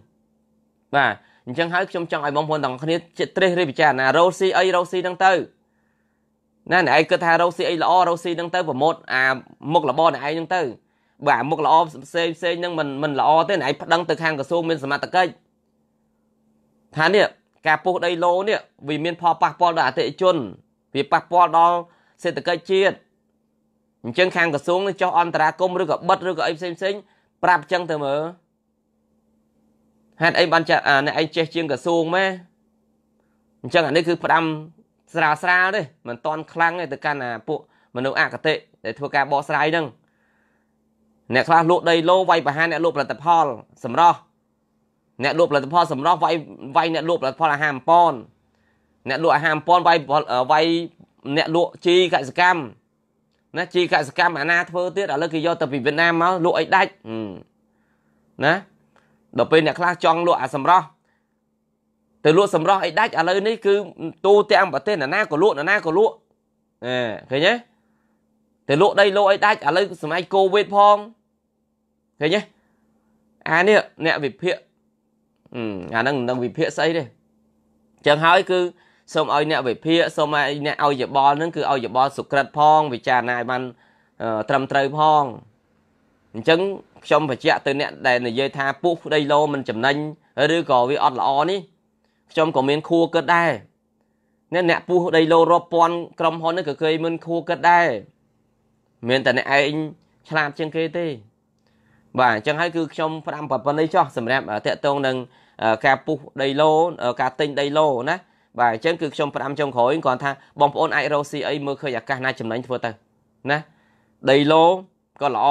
បាទអញ្ចឹងហើយខ្ញុំចង់ឲ្យបងប្អូនទាំងគ្នាចិត្តត្រេះរិះពិចារណារ៉ូស៊ីអីរ៉ូស៊ីហ្នឹងទៅណាអ្នកឯងគិតថារកស៊ីអីល្អរកស៊ីហ្នឹងទៅប្រម៉ូតអាមុខរបរអ្នកឯងហ្នឹងទៅបើអាមុខល្អផ្សេងផ្សេងហ្នឹងមិនមិនល្អទេអ្នកឯងប្តឹងទៅខាងក្រសួងមានសមត្ថកិច្ចថានេះការពុះដីឡូនេះវាមានផលប៉ះពាល់ដល់អតិថិជនវាប៉ះពាល់ដល់សេដ្ឋកិច្ចជាតិអញ្ចឹង ខាងក្រសួងនឹងចោះអន្តរាគមឬក៏បិទឬក៏អីផ្សេងផ្សេង ប្រាប់ចឹងទៅមើលហេតុអីបានចាអ្នកឯងចេះជាងក្រសួងម៉ែអញ្ចឹងអានេះគឺផ្ដាំស្រាលស្រាលទេមិនតន់ខ្លាំងទេទៅកាន់អាពួកមនុស្សអកតេដែលធ្វើការបកស្រាយហ្នឹងអ្នកខ្លះលក់ដីឡូវាយបរិຫານអ្នកលក់ផលិតផលសម្រស់អ្នកលក់ផលិតផលសម្រស់វាយវាយអ្នកលក់ផលិតផលអាហារអំពនអ្នកលក់អាហារអំពនវាយវាយអ្នកលក់ជីកសិកម្មណាជីកសិកម្មអាណាធ្វើទៀតឥឡូវគេយកទៅពីវៀតណាមមកលក់អីដាច់ណាដល់ពេលអ្នកខ្លះចង់លក់អាសម្រស់ទៅលក់សម្រស់អីដាច់ឥឡូវនេះគឺទូទាំងប្រទេសណាក៏លក់ណាក៏លក់អេឃើញទេទៅលក់ដីលក់អីដាច់ឥឡូវសម័យកូវីដផងឃើញទេអានេះអ្នកវិភាគអាហ្នឹងមិនដឹងវិភាគស្អីទេចឹងហើយគឺសូមឲ្យអ្នកវិភាគសូមឲ្យអ្នកឲ្យយោបល់ហ្នឹងគឺឲ្យយោបល់សុក្រិតផង វិចារណាឲ្យបានត្រឹមត្រូវផងអញ្ចឹងខ្ញុំបញ្ជាក់ទៅអ្នកដែលនិយាយថាពួកប្តីលោមិនចំណេញឬក៏វាអត់ល្អនេះខ្ញុំក៏មានខួរគិតដែរអ្នកអ្នកពូដីឡូរាប់ពាន់ក្រុមហ៊ុនហ្នឹងក៏គេមានខួរគិតដែរមានតែអ្នកឯងឆ្លាតជាងគេទេ បាទអញ្ចឹងហើយគឺខ្ញុំផ្ដាំប៉ុណ្ណេះចោះសម្រាប់តកតងនឹងការពុះដីឡូការទិញដីឡូណាបាទអញ្ចឹងគឺខ្ញុំផ្ដាំចុងក្រោយគាត់ថាបងប្អូនអាចរកស៊ីអីមើលឃើញឱកាសណាចំណេញធ្វើទៅណាដីឡូក៏ល្អ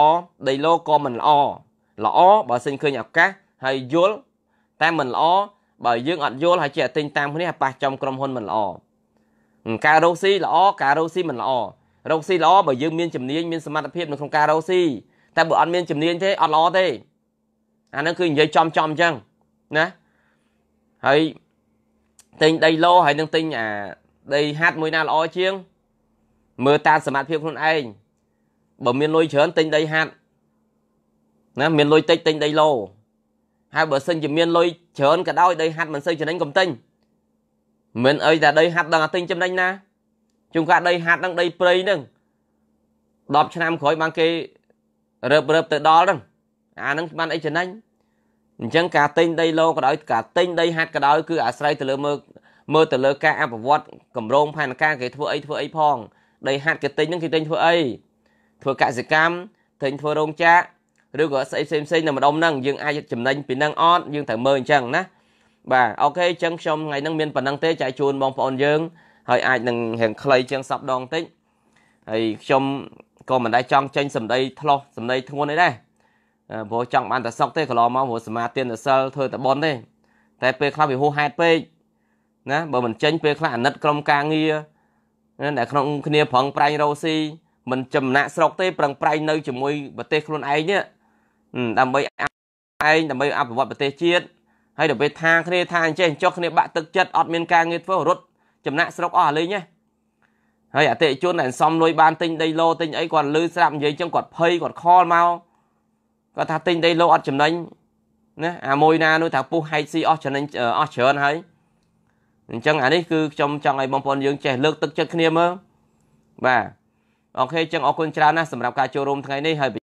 ដីឡូក៏មិនល្អល្អបើសិនឃើញឱកាសហើយយល់តែមិនល្អបើយើងអត់យល់ហើយចេះតែទិញតាមគ្នាប៉ះចំក្រុមហ៊ុនមិនល្អការរកស៊ីល្អការរកស៊ីមិនល្អរកស៊ីល្អបើយើងមានជំនាញមានសមត្ថភាពនៅក្នុងការរកស៊ីតែបើអត់មានជំនាញទេអត់ល្អទេអាហ្នឹងគឺនិយាយចំចំអញ្ចឹងណាហើយទិញដីឡូហើយនឹងទិញអាដីហាត់មួយណាល្អជាង មើលតាមសមត្ថភាពខ្លួនឯងបើមានលុយច្រើនទិញដីហាត់ណាមានលុយតិចទិញដីឡូហើយបើសិនជាមានលុយច្រើនក៏ដោយដីហាត់មិនសូវចំណេញកុំទិញមិនអីតែដីហាត់ដឹងតែទិញចំណេញណាជុំកាដីហាត់នឹងដីព្រៃនឹង10ឆ្នាំក្រោយបានគេរើបរើបទៅដល់ហ្នឹងអាហ្នឹងបានអីចំណេញអញ្ចឹងការទិញដីលោក៏ដោយ ការទិញដីហាត់ក៏ដោយគឺអាស្រ័យទៅលើមើលមើលទៅលើការអភិវឌ្ឍកម្រងផែនការគេធ្វើអីធ្វើអីផងដីហាត់គេទិញហ្នឹងគេទិញធ្វើអីធ្វើកសិកម្មទិញធ្វើរោងចក្រឬក៏ស្អីផ្សេងផ្សេងនៅម្ដុំហ្នឹងយើងអាចចំណេញពីហ្នឹងអត់យើងត្រូវមើលអញ្ចឹងណាបាទអូខេអញ្ចឹងខ្ញុំថ្ងៃហ្នឹងមានប៉ុណ្ណឹងទេចែកជូនបងប្អូនយើង ហើយអាចនឹងរៀងខ្លីជាងសប្ដងតិចហើយខ្ញុំក៏មិនដែរចង់ចេញសម្ដីធ្លោះសម្ដីធ្ងន់អីដែរព្រោះចង់បានតែសក់ទេកន្លងមកព្រោះសមាទានសិលធ្វើតែបន់ទេតែពេលខ្លះវាហួសហេតុពេកណាបើមិនចេញពេលខ្លះអាណិតក្រុមការងារនៅក្នុងគ្នាប្រឹងប្រែងរោស៊ីមិនចំណាក់ស្រុកទេប្រឹងប្រែងនៅជាមួយប្រទេសខ្លួនឯងនេះដើម្បីឯងដើម្បីអភិវឌ្ឍប្រទេសជាតិហើយដល់ពេលថាគ្នាថាអញ្ចេះចុះគ្នាបាក់ទឹកចិត្តអត់មានការងារធ្វើរត់ចំណាក់ស្រុកអស់លេងណាហើយអតិជនដែលសំលុយបានទិញដីឡូទិញអីគាត់លឺស្រាប់និយាយចឹងគាត់ភ័យគាត់ខលមកគាត់ថាទិញដីឡូអត់ចំណេញណាអាមួយណានោះថាពុះហែកស៊ីអស់ចំណេញអស់ច្រើនហើយអញ្ចឹងអានេះគឺខ្ញុំចង់ឲ្យបងប្អូនយើងចេះលើកទឹកចិត្តគ្នាមើលបាទអូខេអញ្ចឹងអរគុណច្រើនណាស់សម្រាប់ការចូលរួមថ្ងៃនេះហើយ